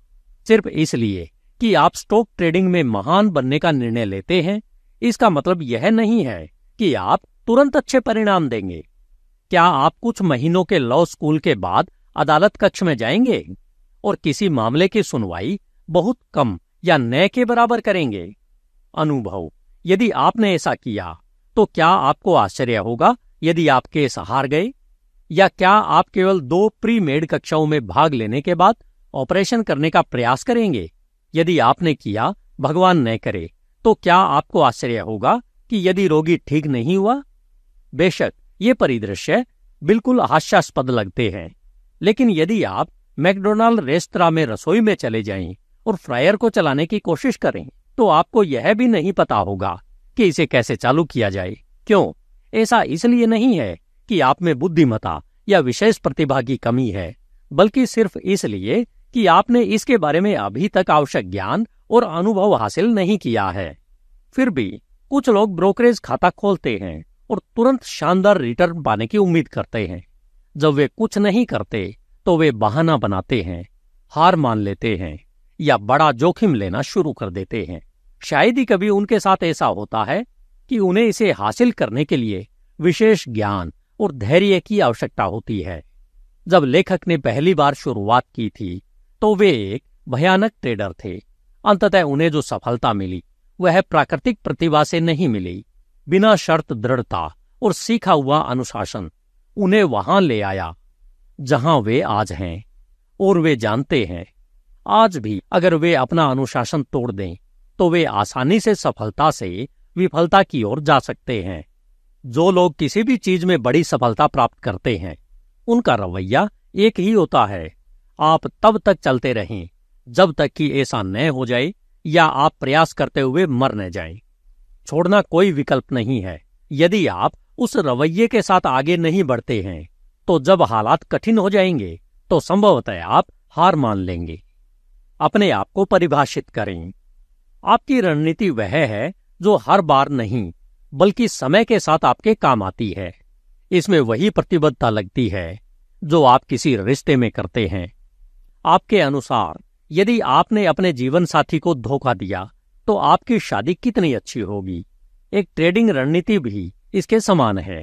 सिर्फ इसलिए कि आप स्टॉक ट्रेडिंग में महान बनने का निर्णय लेते हैं इसका मतलब यह नहीं है कि आप तुरंत अच्छे परिणाम देंगे क्या आप कुछ महीनों के लॉ स्कूल के बाद अदालत कक्ष में जाएंगे और किसी मामले की सुनवाई बहुत कम या न के बराबर करेंगे अनुभव यदि आपने ऐसा किया तो क्या आपको आश्चर्य होगा यदि आप केस हार गए या क्या आप केवल दो प्री मेड कक्षाओं में भाग लेने के बाद ऑपरेशन करने का प्रयास करेंगे यदि आपने किया भगवान न करे तो क्या आपको आश्चर्य होगा कि यदि रोगी ठीक नहीं हुआ बेशक ये परिदृश्य बिल्कुल हास्यास्पद लगते हैं लेकिन यदि आप मैकडोनाल्ड रेस्तरा में रसोई में चले जाएं और फ्रायर को चलाने की कोशिश करें तो आपको यह भी नहीं पता होगा कि इसे कैसे चालू किया जाए क्यों ऐसा इसलिए नहीं है कि आप में बुद्धिमता या विशेष प्रतिभा की कमी है बल्कि सिर्फ इसलिए कि आपने इसके बारे में अभी तक आवश्यक ज्ञान और अनुभव हासिल नहीं किया है फिर भी कुछ लोग ब्रोकरेज खाता खोलते हैं और तुरंत शानदार रिटर्न पाने की उम्मीद करते हैं जब वे कुछ नहीं करते तो वे बहाना बनाते हैं हार मान लेते हैं या बड़ा जोखिम लेना शुरू कर देते हैं शायद ही कभी उनके साथ ऐसा होता है कि उन्हें इसे हासिल करने के लिए विशेष ज्ञान और धैर्य की आवश्यकता होती है जब लेखक ने पहली बार शुरुआत की थी तो वे एक भयानक ट्रेडर थे अंततः उन्हें जो सफलता मिली वह प्राकृतिक प्रतिभा से नहीं मिली बिना शर्त दृढ़ता और सीखा हुआ अनुशासन उन्हें वहां ले आया जहां वे आज हैं और वे जानते हैं आज भी अगर वे अपना अनुशासन तोड़ दें तो वे आसानी से सफलता से विफलता की ओर जा सकते हैं जो लोग किसी भी चीज में बड़ी सफलता प्राप्त करते हैं उनका रवैया एक ही होता है आप तब तक चलते रहें जब तक कि ऐसा न हो जाए या आप प्रयास करते हुए मर न जाए छोड़ना कोई विकल्प नहीं है यदि आप उस रवैये के साथ आगे नहीं बढ़ते हैं तो जब हालात कठिन हो जाएंगे तो संभवतः आप हार मान लेंगे अपने आप को परिभाषित करें आपकी रणनीति वह है जो हर बार नहीं बल्कि समय के साथ आपके काम आती है इसमें वही प्रतिबद्धता लगती है जो आप किसी रिश्ते में करते हैं आपके अनुसार यदि आपने अपने जीवन साथी को धोखा दिया तो आपकी शादी कितनी अच्छी होगी एक ट्रेडिंग रणनीति भी इसके समान है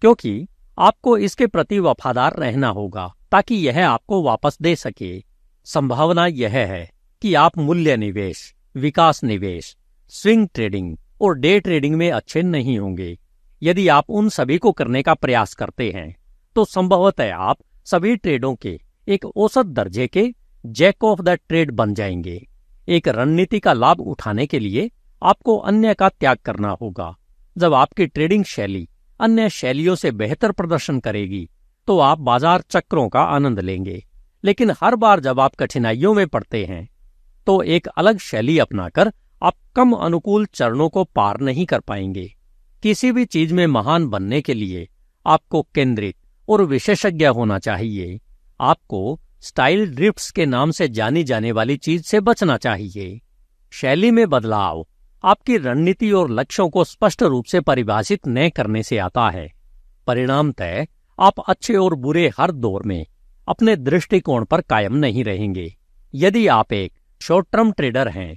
क्योंकि आपको इसके प्रति वफादार रहना होगा ताकि यह आपको वापस दे सके संभावना यह है कि आप मूल्य निवेश विकास निवेश स्विंग ट्रेडिंग और डे ट्रेडिंग में अच्छे नहीं होंगे यदि आप उन सभी को करने का प्रयास करते हैं तो संभवतः आप सभी ट्रेडों के एक औसत दर्जे के जैक ऑफ द ट्रेड बन जाएंगे एक रणनीति का लाभ उठाने के लिए आपको अन्य का त्याग करना होगा जब आपकी ट्रेडिंग शैली अन्य शैलियों से बेहतर प्रदर्शन करेगी तो आप बाजार चक्रों का आनंद लेंगे लेकिन हर बार जब आप कठिनाइयों में पड़ते हैं तो एक अलग शैली अपनाकर आप कम अनुकूल चरणों को पार नहीं कर पाएंगे किसी भी चीज में महान बनने के लिए आपको केंद्रित और विशेषज्ञ होना चाहिए आपको स्टाइल ड्रिफ्ट्स के नाम से जानी जाने वाली चीज से बचना चाहिए शैली में बदलाव आपकी रणनीति और लक्ष्यों को स्पष्ट रूप से परिभाषित न करने से आता है परिणामतः आप अच्छे और बुरे हर दौर में अपने दृष्टिकोण पर कायम नहीं रहेंगे यदि आप एक शॉर्ट टर्म ट्रेडर हैं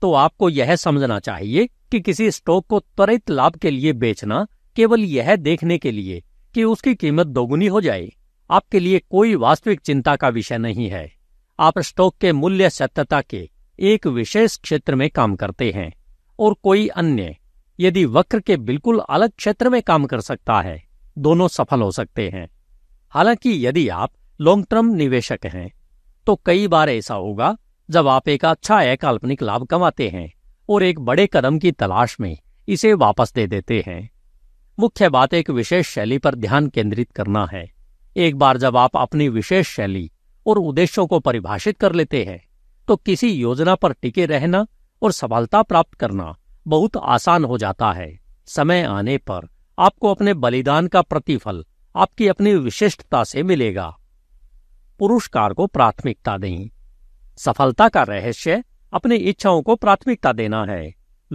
तो आपको यह समझना चाहिए कि किसी स्टॉक को त्वरित लाभ के लिए बेचना केवल यह देखने के लिए कि उसकी कीमत दोगुनी हो जाए आपके लिए कोई वास्तविक चिंता का विषय नहीं है आप स्टॉक के मूल्य सत्यता के एक विशेष क्षेत्र में काम करते हैं और कोई अन्य यदि वक्र के बिल्कुल अलग क्षेत्र में काम कर सकता है दोनों सफल हो सकते हैं हालांकि यदि आप लॉन्ग टर्म निवेशक हैं तो कई बार ऐसा होगा जब आप एक अच्छा अकाल्पनिक लाभ कमाते हैं और एक बड़े कदम की तलाश में इसे वापस दे देते हैं मुख्य बात एक विशेष शैली पर ध्यान केंद्रित करना है एक बार जब आप अपनी विशेष शैली और उद्देश्यों को परिभाषित कर लेते हैं तो किसी योजना पर टिके रहना और सफलता प्राप्त करना बहुत आसान हो जाता है समय आने पर आपको अपने बलिदान का प्रतिफल आपकी अपनी विशिष्टता से मिलेगा पुरुषकार को प्राथमिकता दें सफलता का रहस्य अपनी इच्छाओं को प्राथमिकता देना है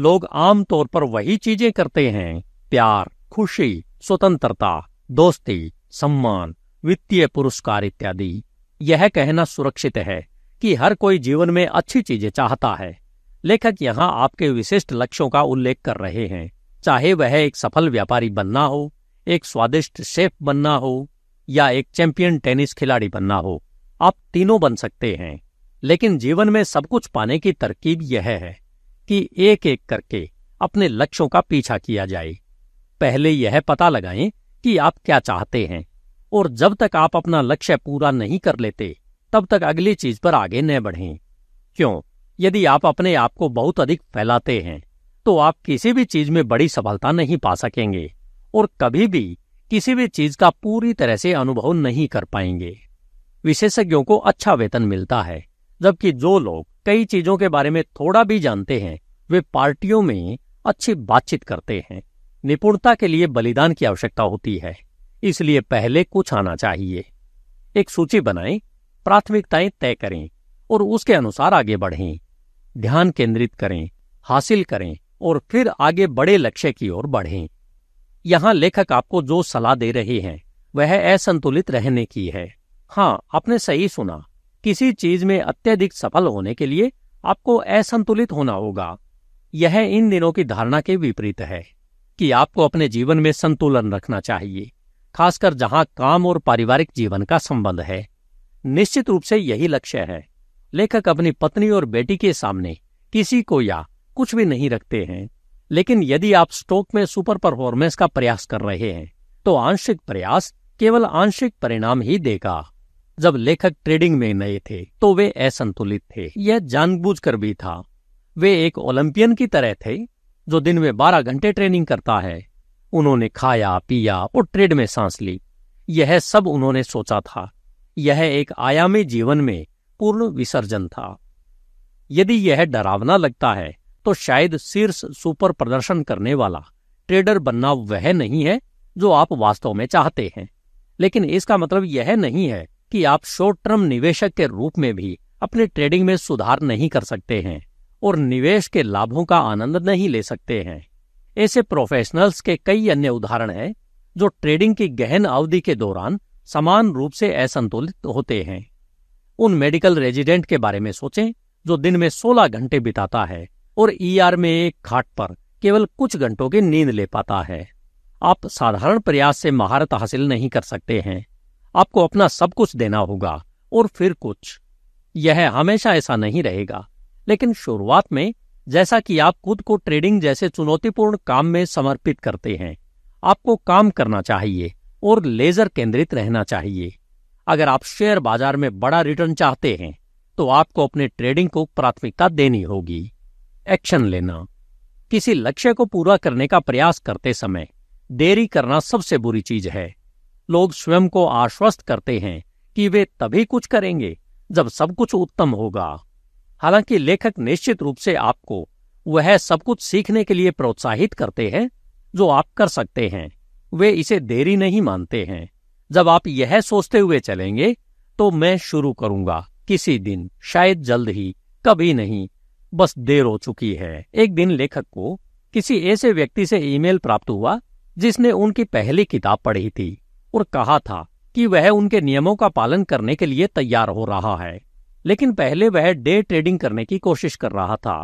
लोग आमतौर पर वही चीजें करते हैं प्यार खुशी स्वतंत्रता दोस्ती सम्मान वित्तीय पुरस्कार इत्यादि यह कहना सुरक्षित है कि हर कोई जीवन में अच्छी चीजें चाहता है लेखक यहाँ आपके विशिष्ट लक्ष्यों का उल्लेख कर रहे हैं चाहे वह एक सफल व्यापारी बनना हो एक स्वादिष्ट शेफ बनना हो या एक चैंपियन टेनिस खिलाड़ी बनना हो आप तीनों बन सकते हैं लेकिन जीवन में सब कुछ पाने की तरकीब यह है कि एक एक करके अपने लक्ष्यों का पीछा किया जाए पहले यह पता लगाएं कि आप क्या चाहते हैं और जब तक आप अपना लक्ष्य पूरा नहीं कर लेते तब तक अगली चीज पर आगे न बढ़ें क्यों यदि आप अपने आप को बहुत अधिक फैलाते हैं तो आप किसी भी चीज में बड़ी सफलता नहीं पा सकेंगे और कभी भी किसी भी चीज का पूरी तरह से अनुभव नहीं कर पाएंगे विशेषज्ञों को अच्छा वेतन मिलता है जबकि जो लोग कई चीजों के बारे में थोड़ा भी जानते हैं वे पार्टियों में अच्छी बातचीत करते हैं निपुणता के लिए बलिदान की आवश्यकता होती है इसलिए पहले कुछ आना चाहिए एक सूची बनाएं प्राथमिकताएं तय करें और उसके अनुसार आगे बढ़ें ध्यान केंद्रित करें हासिल करें और फिर आगे बड़े लक्ष्य की ओर बढ़ें यहां लेखक आपको जो सलाह दे रहे हैं वह असंतुलित रहने की है हाँ आपने सही सुना किसी चीज में अत्यधिक सफल होने के लिए आपको असंतुलित होना होगा यह इन दिनों की धारणा के विपरीत है कि आपको अपने जीवन में संतुलन रखना चाहिए खासकर जहां काम और पारिवारिक जीवन का संबंध है निश्चित रूप से यही लक्ष्य है लेखक अपनी पत्नी और बेटी के सामने किसी को या कुछ भी नहीं रखते हैं लेकिन यदि आप स्टोक में सुपर परफॉर्मेंस का प्रयास कर रहे हैं तो आंशिक प्रयास केवल आंशिक परिणाम ही देगा जब लेखक ट्रेडिंग में नए थे तो वे असंतुलित थे यह जानबूझकर भी था वे एक ओलंपियन की तरह थे जो दिन में बारह घंटे ट्रेनिंग करता है उन्होंने खाया पिया और ट्रेड में सांस ली यह सब उन्होंने सोचा था यह एक आयामी जीवन में पूर्ण विसर्जन था यदि यह डरावना लगता है तो शायद शीर्ष सुपर प्रदर्शन करने वाला ट्रेडर बनना वह नहीं है जो आप वास्तव में चाहते हैं लेकिन इसका मतलब यह नहीं है कि आप शॉर्ट टर्म निवेशक के रूप में भी अपने ट्रेडिंग में सुधार नहीं कर सकते हैं और निवेश के लाभों का आनंद नहीं ले सकते हैं ऐसे प्रोफेशनल्स के कई अन्य उदाहरण हैं जो ट्रेडिंग की गहन अवधि के दौरान समान रूप से असंतुलित होते हैं उन मेडिकल रेजिडेंट के बारे में सोचें जो दिन में 16 घंटे बिताता है और ईआर e में एक खाट पर केवल कुछ घंटों की नींद ले पाता है आप साधारण प्रयास से महारत हासिल नहीं कर सकते हैं आपको अपना सब कुछ देना होगा और फिर कुछ यह हमेशा ऐसा नहीं रहेगा लेकिन शुरुआत में जैसा कि आप खुद को ट्रेडिंग जैसे चुनौतीपूर्ण काम में समर्पित करते हैं आपको काम करना चाहिए और लेजर केंद्रित रहना चाहिए अगर आप शेयर बाजार में बड़ा रिटर्न चाहते हैं तो आपको अपने ट्रेडिंग को प्राथमिकता देनी होगी एक्शन लेना किसी लक्ष्य को पूरा करने का प्रयास करते समय देरी करना सबसे बुरी चीज है लोग स्वयं को आश्वस्त करते हैं कि वे तभी कुछ करेंगे जब सब कुछ उत्तम होगा हालांकि लेखक निश्चित रूप से आपको वह सब कुछ सीखने के लिए प्रोत्साहित करते हैं जो आप कर सकते हैं वे इसे देरी नहीं मानते हैं जब आप यह सोचते हुए चलेंगे तो मैं शुरू करूंगा किसी दिन शायद जल्द ही कभी नहीं बस देर हो चुकी है एक दिन लेखक को किसी ऐसे व्यक्ति से ईमेल प्राप्त हुआ जिसने उनकी पहली किताब पढ़ी थी और कहा था कि वह उनके नियमों का पालन करने के लिए तैयार हो रहा है लेकिन पहले वह डे ट्रेडिंग करने की कोशिश कर रहा था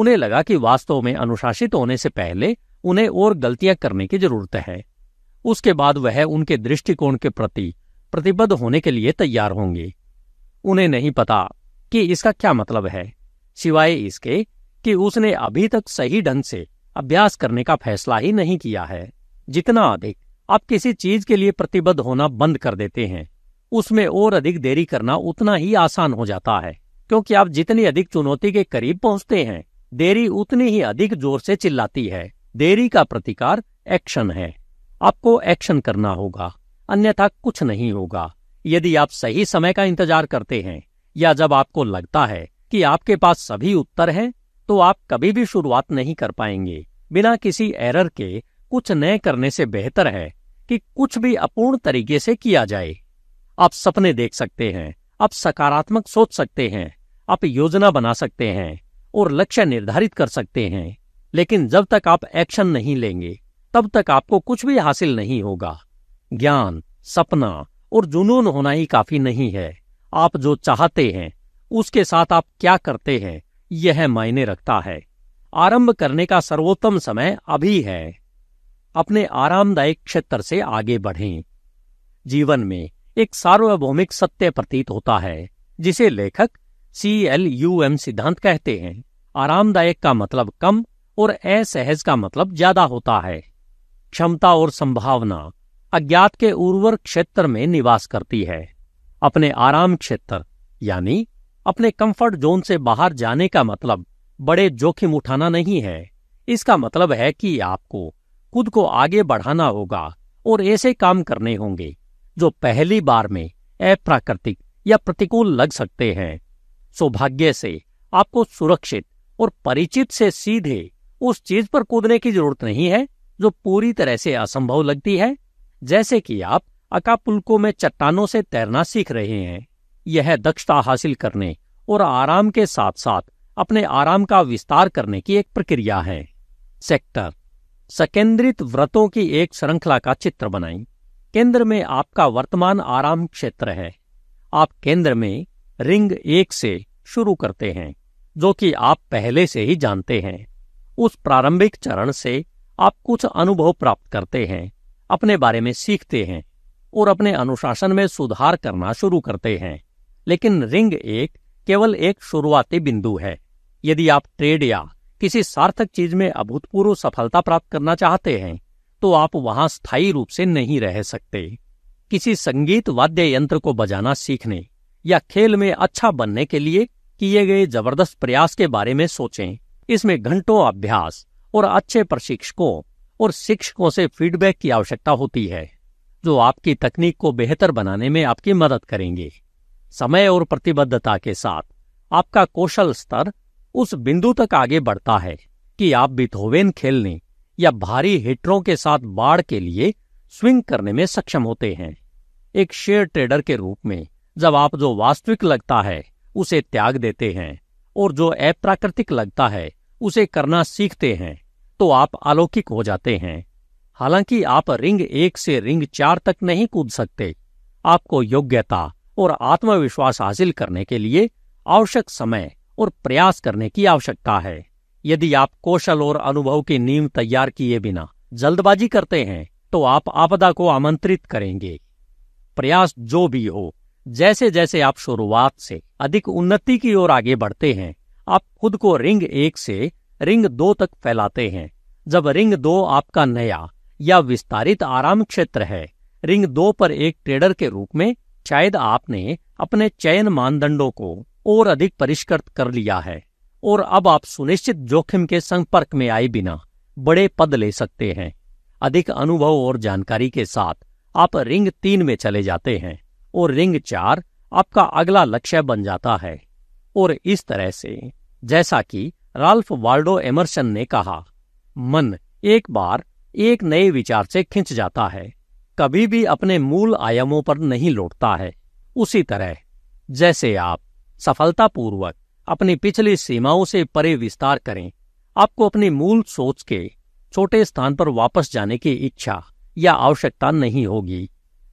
उन्हें लगा कि वास्तव में अनुशासित होने से पहले उन्हें और गलतियां करने की जरूरत है उसके बाद वह उनके दृष्टिकोण के प्रति प्रतिबद्ध होने के लिए तैयार होंगे उन्हें नहीं पता कि इसका क्या मतलब है सिवाय इसके कि उसने अभी तक सही ढंग से अभ्यास करने का फैसला ही नहीं किया है जितना अधिक आप किसी चीज के लिए प्रतिबद्ध होना बंद कर देते हैं उसमें और अधिक देरी करना उतना ही आसान हो जाता है क्योंकि आप जितनी अधिक चुनौती के करीब पहुंचते हैं देरी उतनी ही अधिक जोर से चिल्लाती है देरी का प्रतिकार एक्शन है आपको एक्शन करना होगा अन्यथा कुछ नहीं होगा यदि आप सही समय का इंतजार करते हैं या जब आपको लगता है कि आपके पास सभी उत्तर हैं तो आप कभी भी शुरुआत नहीं कर पाएंगे बिना किसी एरर के कुछ नए करने से बेहतर है कि कुछ भी अपूर्ण तरीके से किया जाए आप सपने देख सकते हैं आप सकारात्मक सोच सकते हैं आप योजना बना सकते हैं और लक्ष्य निर्धारित कर सकते हैं लेकिन जब तक आप एक्शन नहीं लेंगे तब तक आपको कुछ भी हासिल नहीं होगा ज्ञान सपना और जुनून होना ही काफी नहीं है आप जो चाहते हैं उसके साथ आप क्या करते हैं यह मायने रखता है आरंभ करने का सर्वोत्तम समय अभी है अपने आरामदायक क्षेत्र से आगे बढ़ें जीवन में एक सार्वभौमिक सत्य प्रतीत होता है जिसे लेखक सी एल यू एम सिद्धांत कहते हैं आरामदायक का मतलब कम और असहज का मतलब ज्यादा होता है क्षमता और संभावना अज्ञात के उर्वर क्षेत्र में निवास करती है अपने आराम क्षेत्र यानी अपने कंफर्ट जोन से बाहर जाने का मतलब बड़े जोखिम उठाना नहीं है इसका मतलब है कि आपको खुद को आगे बढ़ाना होगा और ऐसे काम करने होंगे जो पहली बार में अप्राकृतिक या प्रतिकूल लग सकते हैं सौभाग्य से आपको सुरक्षित और परिचित से सीधे उस चीज पर कूदने की जरूरत नहीं है जो पूरी तरह से असंभव लगती है जैसे कि आप अकापुल्को में चट्टानों से तैरना सीख रहे हैं यह दक्षता हासिल करने और आराम के साथ साथ अपने आराम का विस्तार करने की एक प्रक्रिया है सेक्टर सकेंद्रित व्रतों की एक श्रृंखला का चित्र बनाई केंद्र में आपका वर्तमान आराम क्षेत्र है आप केंद्र में रिंग एक से शुरू करते हैं जो कि आप पहले से ही जानते हैं उस प्रारंभिक चरण से आप कुछ अनुभव प्राप्त करते हैं अपने बारे में सीखते हैं और अपने अनुशासन में सुधार करना शुरू करते हैं लेकिन रिंग एक केवल एक शुरुआती बिंदु है यदि आप ट्रेड या किसी सार्थक चीज में अभूतपूर्व सफलता प्राप्त करना चाहते हैं तो आप वहां स्थायी रूप से नहीं रह सकते किसी संगीत वाद्य यंत्र को बजाना सीखने या खेल में अच्छा बनने के लिए किए गए जबरदस्त प्रयास के बारे में सोचें इसमें घंटों अभ्यास और अच्छे प्रशिक्षकों और शिक्षकों से फीडबैक की आवश्यकता होती है जो आपकी तकनीक को बेहतर बनाने में आपकी मदद करेंगे समय और प्रतिबद्धता के साथ आपका कौशल स्तर उस बिंदु तक आगे बढ़ता है कि आप बिथोवेन खेलने या भारी हिटरों के साथ बाढ़ के लिए स्विंग करने में सक्षम होते हैं एक शेयर ट्रेडर के रूप में जब आप जो वास्तविक लगता है उसे त्याग देते हैं और जो अप्राकृतिक लगता है उसे करना सीखते हैं तो आप अलौकिक हो जाते हैं हालांकि आप रिंग एक से रिंग चार तक नहीं कूद सकते आपको योग्यता और आत्मविश्वास हासिल करने के लिए आवश्यक समय और प्रयास करने की आवश्यकता है यदि आप कौशल और अनुभव की नींव तैयार किए बिना जल्दबाजी करते हैं तो आप आपदा को आमंत्रित करेंगे प्रयास जो भी हो जैसे जैसे आप शुरुआत से अधिक उन्नति की ओर आगे बढ़ते हैं आप खुद को रिंग एक से रिंग दो तक फैलाते हैं जब रिंग दो आपका नया या विस्तारित आराम क्षेत्र है रिंग दो पर एक ट्रेडर के रूप में शायद आपने अपने चयन मानदंडों को और अधिक परिष्कृत कर लिया है और अब आप सुनिश्चित जोखिम के संपर्क में आए बिना बड़े पद ले सकते हैं अधिक अनुभव और जानकारी के साथ आप रिंग तीन में चले जाते हैं और रिंग चार आपका अगला लक्ष्य बन जाता है और इस तरह से जैसा कि राल्फ वाल्डो एमरसन ने कहा मन एक बार एक नए विचार से खिंच जाता है कभी भी अपने मूल आयामों पर नहीं लौटता है उसी तरह जैसे आप सफलतापूर्वक अपनी पिछली सीमाओं से परे विस्तार करें आपको अपनी मूल सोच के छोटे स्थान पर वापस जाने की इच्छा या आवश्यकता नहीं होगी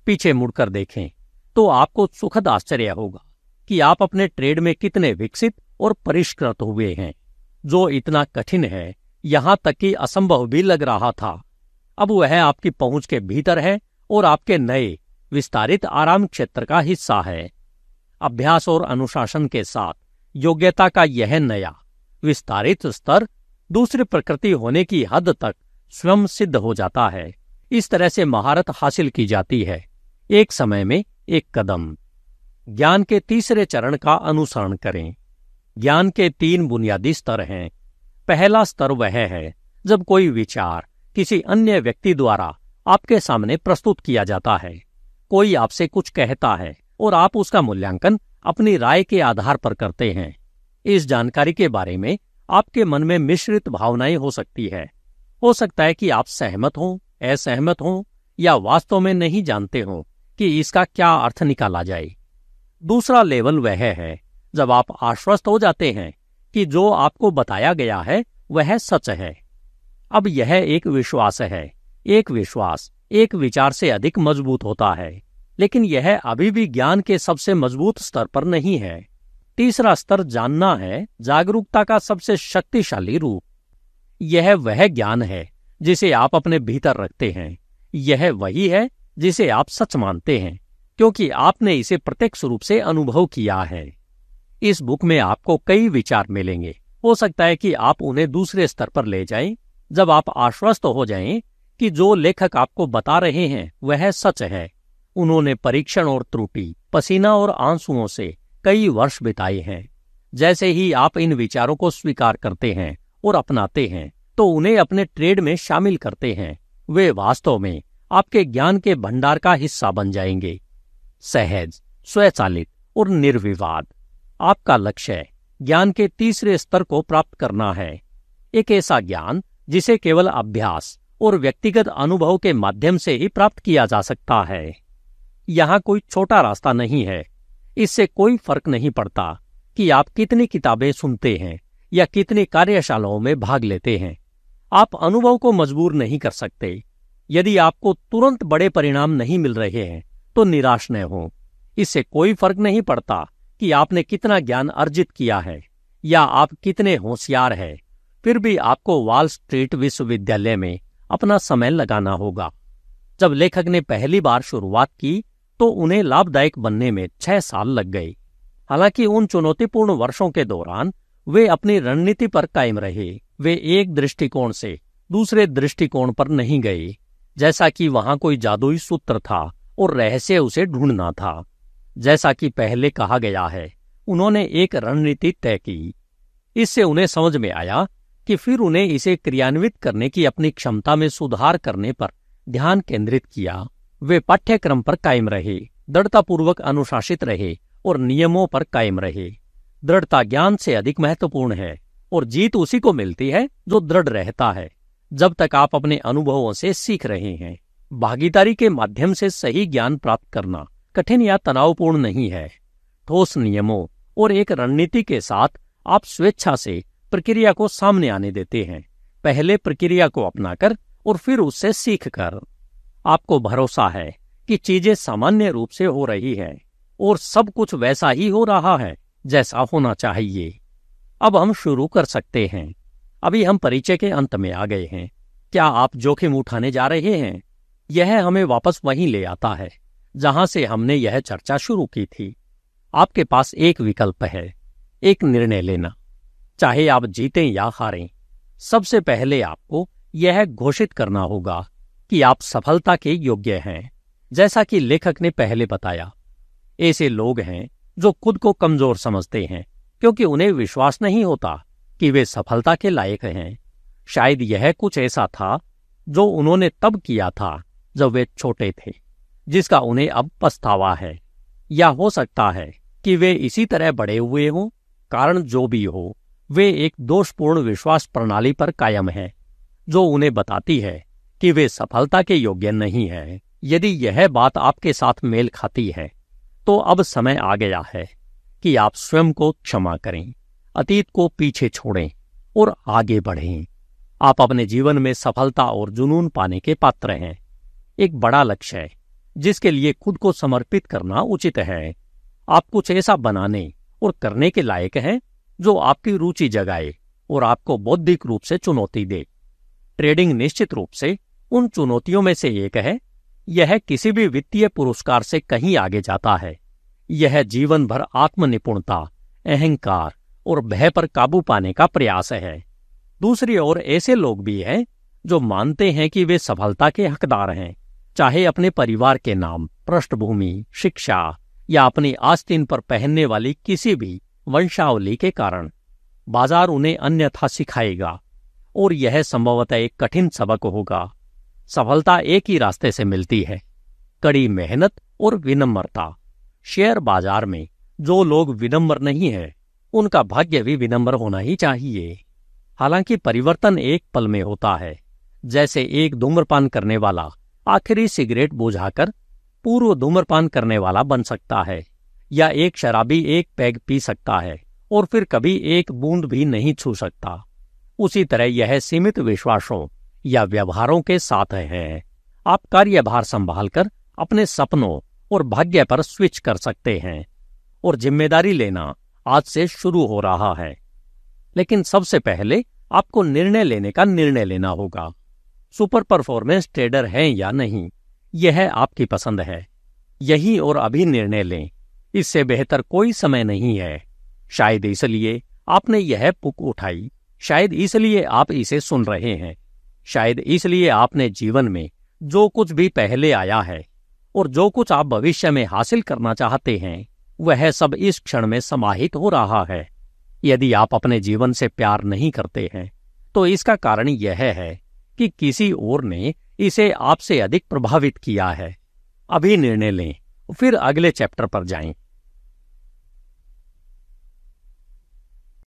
पीछे मुड़कर देखें तो आपको सुखद आश्चर्य होगा कि आप अपने ट्रेड में कितने विकसित और परिष्कृत हुए हैं जो इतना कठिन है यहां तक कि असंभव भी लग रहा था अब वह आपकी पहुंच के भीतर है और आपके नए विस्तारित आराम क्षेत्र का हिस्सा है अभ्यास और अनुशासन के साथ योग्यता का यह नया विस्तारित स्तर दूसरी प्रकृति होने की हद तक स्वयं सिद्ध हो जाता है इस तरह से महारत हासिल की जाती है एक समय में एक कदम ज्ञान के तीसरे चरण का अनुसरण करें ज्ञान के तीन बुनियादी स्तर हैं पहला स्तर वह है जब कोई विचार किसी अन्य व्यक्ति द्वारा आपके सामने प्रस्तुत किया जाता है कोई आपसे कुछ कहता है और आप उसका मूल्यांकन अपनी राय के आधार पर करते हैं इस जानकारी के बारे में आपके मन में मिश्रित भावनाएं हो सकती है हो सकता है कि आप सहमत हों असहमत हों या वास्तव में नहीं जानते हों कि इसका क्या अर्थ निकाला जाए दूसरा लेवल वह है जब आप आश्वस्त हो जाते हैं कि जो आपको बताया गया है वह सच है अब यह एक विश्वास है एक विश्वास एक विचार से अधिक मजबूत होता है लेकिन यह अभी भी ज्ञान के सबसे मजबूत स्तर पर नहीं है तीसरा स्तर जानना है जागरूकता का सबसे शक्तिशाली रूप यह वह ज्ञान है जिसे आप अपने भीतर रखते हैं यह वही है जिसे आप सच मानते हैं क्योंकि आपने इसे प्रत्यक्ष रूप से अनुभव किया है इस बुक में आपको कई विचार मिलेंगे हो सकता है कि आप उन्हें दूसरे स्तर पर ले जाएं जब आप आश्वस्त हो जाएं कि जो लेखक आपको बता रहे हैं वह सच है उन्होंने परीक्षण और त्रुटि पसीना और आंसुओं से कई वर्ष बिताए हैं जैसे ही आप इन विचारों को स्वीकार करते हैं और अपनाते हैं तो उन्हें अपने ट्रेड में शामिल करते हैं वे वास्तव में आपके ज्ञान के भंडार का हिस्सा बन जाएंगे सहज स्वचालित और निर्विवाद आपका लक्ष्य ज्ञान के तीसरे स्तर को प्राप्त करना है एक ऐसा ज्ञान जिसे केवल अभ्यास और व्यक्तिगत अनुभव के माध्यम से ही प्राप्त किया जा सकता है यहाँ कोई छोटा रास्ता नहीं है इससे कोई फर्क नहीं पड़ता कि आप कितनी किताबें सुनते हैं या कितनी कार्यशालाओं में भाग लेते हैं आप अनुभव को मजबूर नहीं कर सकते यदि आपको तुरंत बड़े परिणाम नहीं मिल रहे हैं तो निराश न हो इससे कोई फर्क नहीं पड़ता कि आपने कितना ज्ञान अर्जित किया है या आप कितने होशियार हैं फिर भी आपको वॉल स्ट्रीट विश्वविद्यालय में अपना समय लगाना होगा जब लेखक ने पहली बार शुरुआत की तो उन्हें लाभदायक बनने में छह साल लग गए हालांकि उन चुनौतीपूर्ण वर्षों के दौरान वे अपनी रणनीति पर कायम रहे वे एक दृष्टिकोण से दूसरे दृष्टिकोण पर नहीं गए जैसा कि वहां कोई जादुई सूत्र था और रहस्य उसे ढूंढना था जैसा कि पहले कहा गया है उन्होंने एक रणनीति तय की इससे उन्हें समझ में आया कि फिर उन्हें इसे क्रियान्वित करने की अपनी क्षमता में सुधार करने पर ध्यान केंद्रित किया वे पाठ्यक्रम पर कायम रहे दृढ़तापूर्वक अनुशासित रहे और नियमों पर कायम रहे दृढ़ता ज्ञान से अधिक महत्वपूर्ण है और जीत उसी को मिलती है जो दृढ़ रहता है जब तक आप अपने अनुभवों से सीख रहे हैं भागीदारी के माध्यम से सही ज्ञान प्राप्त करना कठिन या तनावपूर्ण नहीं है ठोस नियमों और एक रणनीति के साथ आप स्वेच्छा से प्रक्रिया को सामने आने देते हैं पहले प्रक्रिया को अपनाकर और फिर उससे सीखकर आपको भरोसा है कि चीजें सामान्य रूप से हो रही है और सब कुछ वैसा ही हो रहा है जैसा होना चाहिए अब हम शुरू कर सकते हैं अभी हम परिचय के अंत में आ गए हैं क्या आप जोखिम उठाने जा रहे हैं यह हमें वापस वहीं ले आता है जहां से हमने यह चर्चा शुरू की थी आपके पास एक विकल्प है एक निर्णय लेना चाहे आप जीतें या हारें सबसे पहले आपको यह घोषित करना होगा कि आप सफलता के योग्य हैं जैसा कि लेखक ने पहले बताया ऐसे लोग हैं जो खुद को कमजोर समझते हैं क्योंकि उन्हें विश्वास नहीं होता कि वे सफलता के लायक हैं शायद यह कुछ ऐसा था जो उन्होंने तब किया था जब वे छोटे थे जिसका उन्हें अब पछतावा है या हो सकता है कि वे इसी तरह बड़े हुए हों कारण जो भी हो वे एक दोषपूर्ण विश्वास प्रणाली पर कायम हैं जो उन्हें बताती है कि वे सफलता के योग्य नहीं हैं यदि यह बात आपके साथ मेल खाती है तो अब समय आ गया है कि आप स्वयं को क्षमा करें अतीत को पीछे छोड़ें और आगे बढ़ें आप अपने जीवन में सफलता और जुनून पाने के पात्र हैं एक बड़ा लक्ष्य है जिसके लिए खुद को समर्पित करना उचित है आप कुछ ऐसा बनाने और करने के लायक हैं जो आपकी रुचि जगाए और आपको बौद्धिक रूप से चुनौती दे ट्रेडिंग निश्चित रूप से उन चुनौतियों में से एक है यह किसी भी वित्तीय पुरस्कार से कहीं आगे जाता है यह जीवन भर आत्मनिपुणता अहंकार और भय पर काबू पाने का प्रयास है दूसरी ओर ऐसे लोग भी हैं जो मानते हैं कि वे सफलता के हकदार हैं चाहे अपने परिवार के नाम पृष्ठभूमि शिक्षा या अपनी आस्तीन पर पहनने वाली किसी भी वंशावली के कारण बाजार उन्हें अन्यथा सिखाएगा और यह संभवतः एक कठिन सबक होगा सफलता एक ही रास्ते से मिलती है कड़ी मेहनत और विनम्रता शेयर बाजार में जो लोग विनम्र नहीं है उनका भाग्य भी विनम्र होना ही चाहिए हालांकि परिवर्तन एक पल में होता है जैसे एक धूम्रपान करने वाला आखिरी सिगरेट बुझाकर पूर्व धूम्रपान करने वाला बन सकता है या एक शराबी एक पैग पी सकता है और फिर कभी एक बूंद भी नहीं छू सकता उसी तरह यह सीमित विश्वासों या व्यवहारों के साथ हैं आप कार्यभार संभालकर अपने सपनों और भाग्य पर स्विच कर सकते हैं और जिम्मेदारी लेना आज से शुरू हो रहा है लेकिन सबसे पहले आपको निर्णय लेने का निर्णय लेना होगा सुपर परफॉर्मेंस ट्रेडर हैं या नहीं यह आपकी पसंद है यही और अभी निर्णय लें इससे बेहतर कोई समय नहीं है शायद इसलिए आपने यह पुक उठाई शायद इसलिए आप इसे सुन रहे हैं शायद इसलिए आपने जीवन में जो कुछ भी पहले आया है और जो कुछ आप भविष्य में हासिल करना चाहते हैं वह सब इस क्षण में समाहित हो रहा है यदि आप अपने जीवन से प्यार नहीं करते हैं तो इसका कारण यह है कि किसी और ने इसे आपसे अधिक प्रभावित किया है अभी निर्णय लें फिर अगले चैप्टर पर जाएं।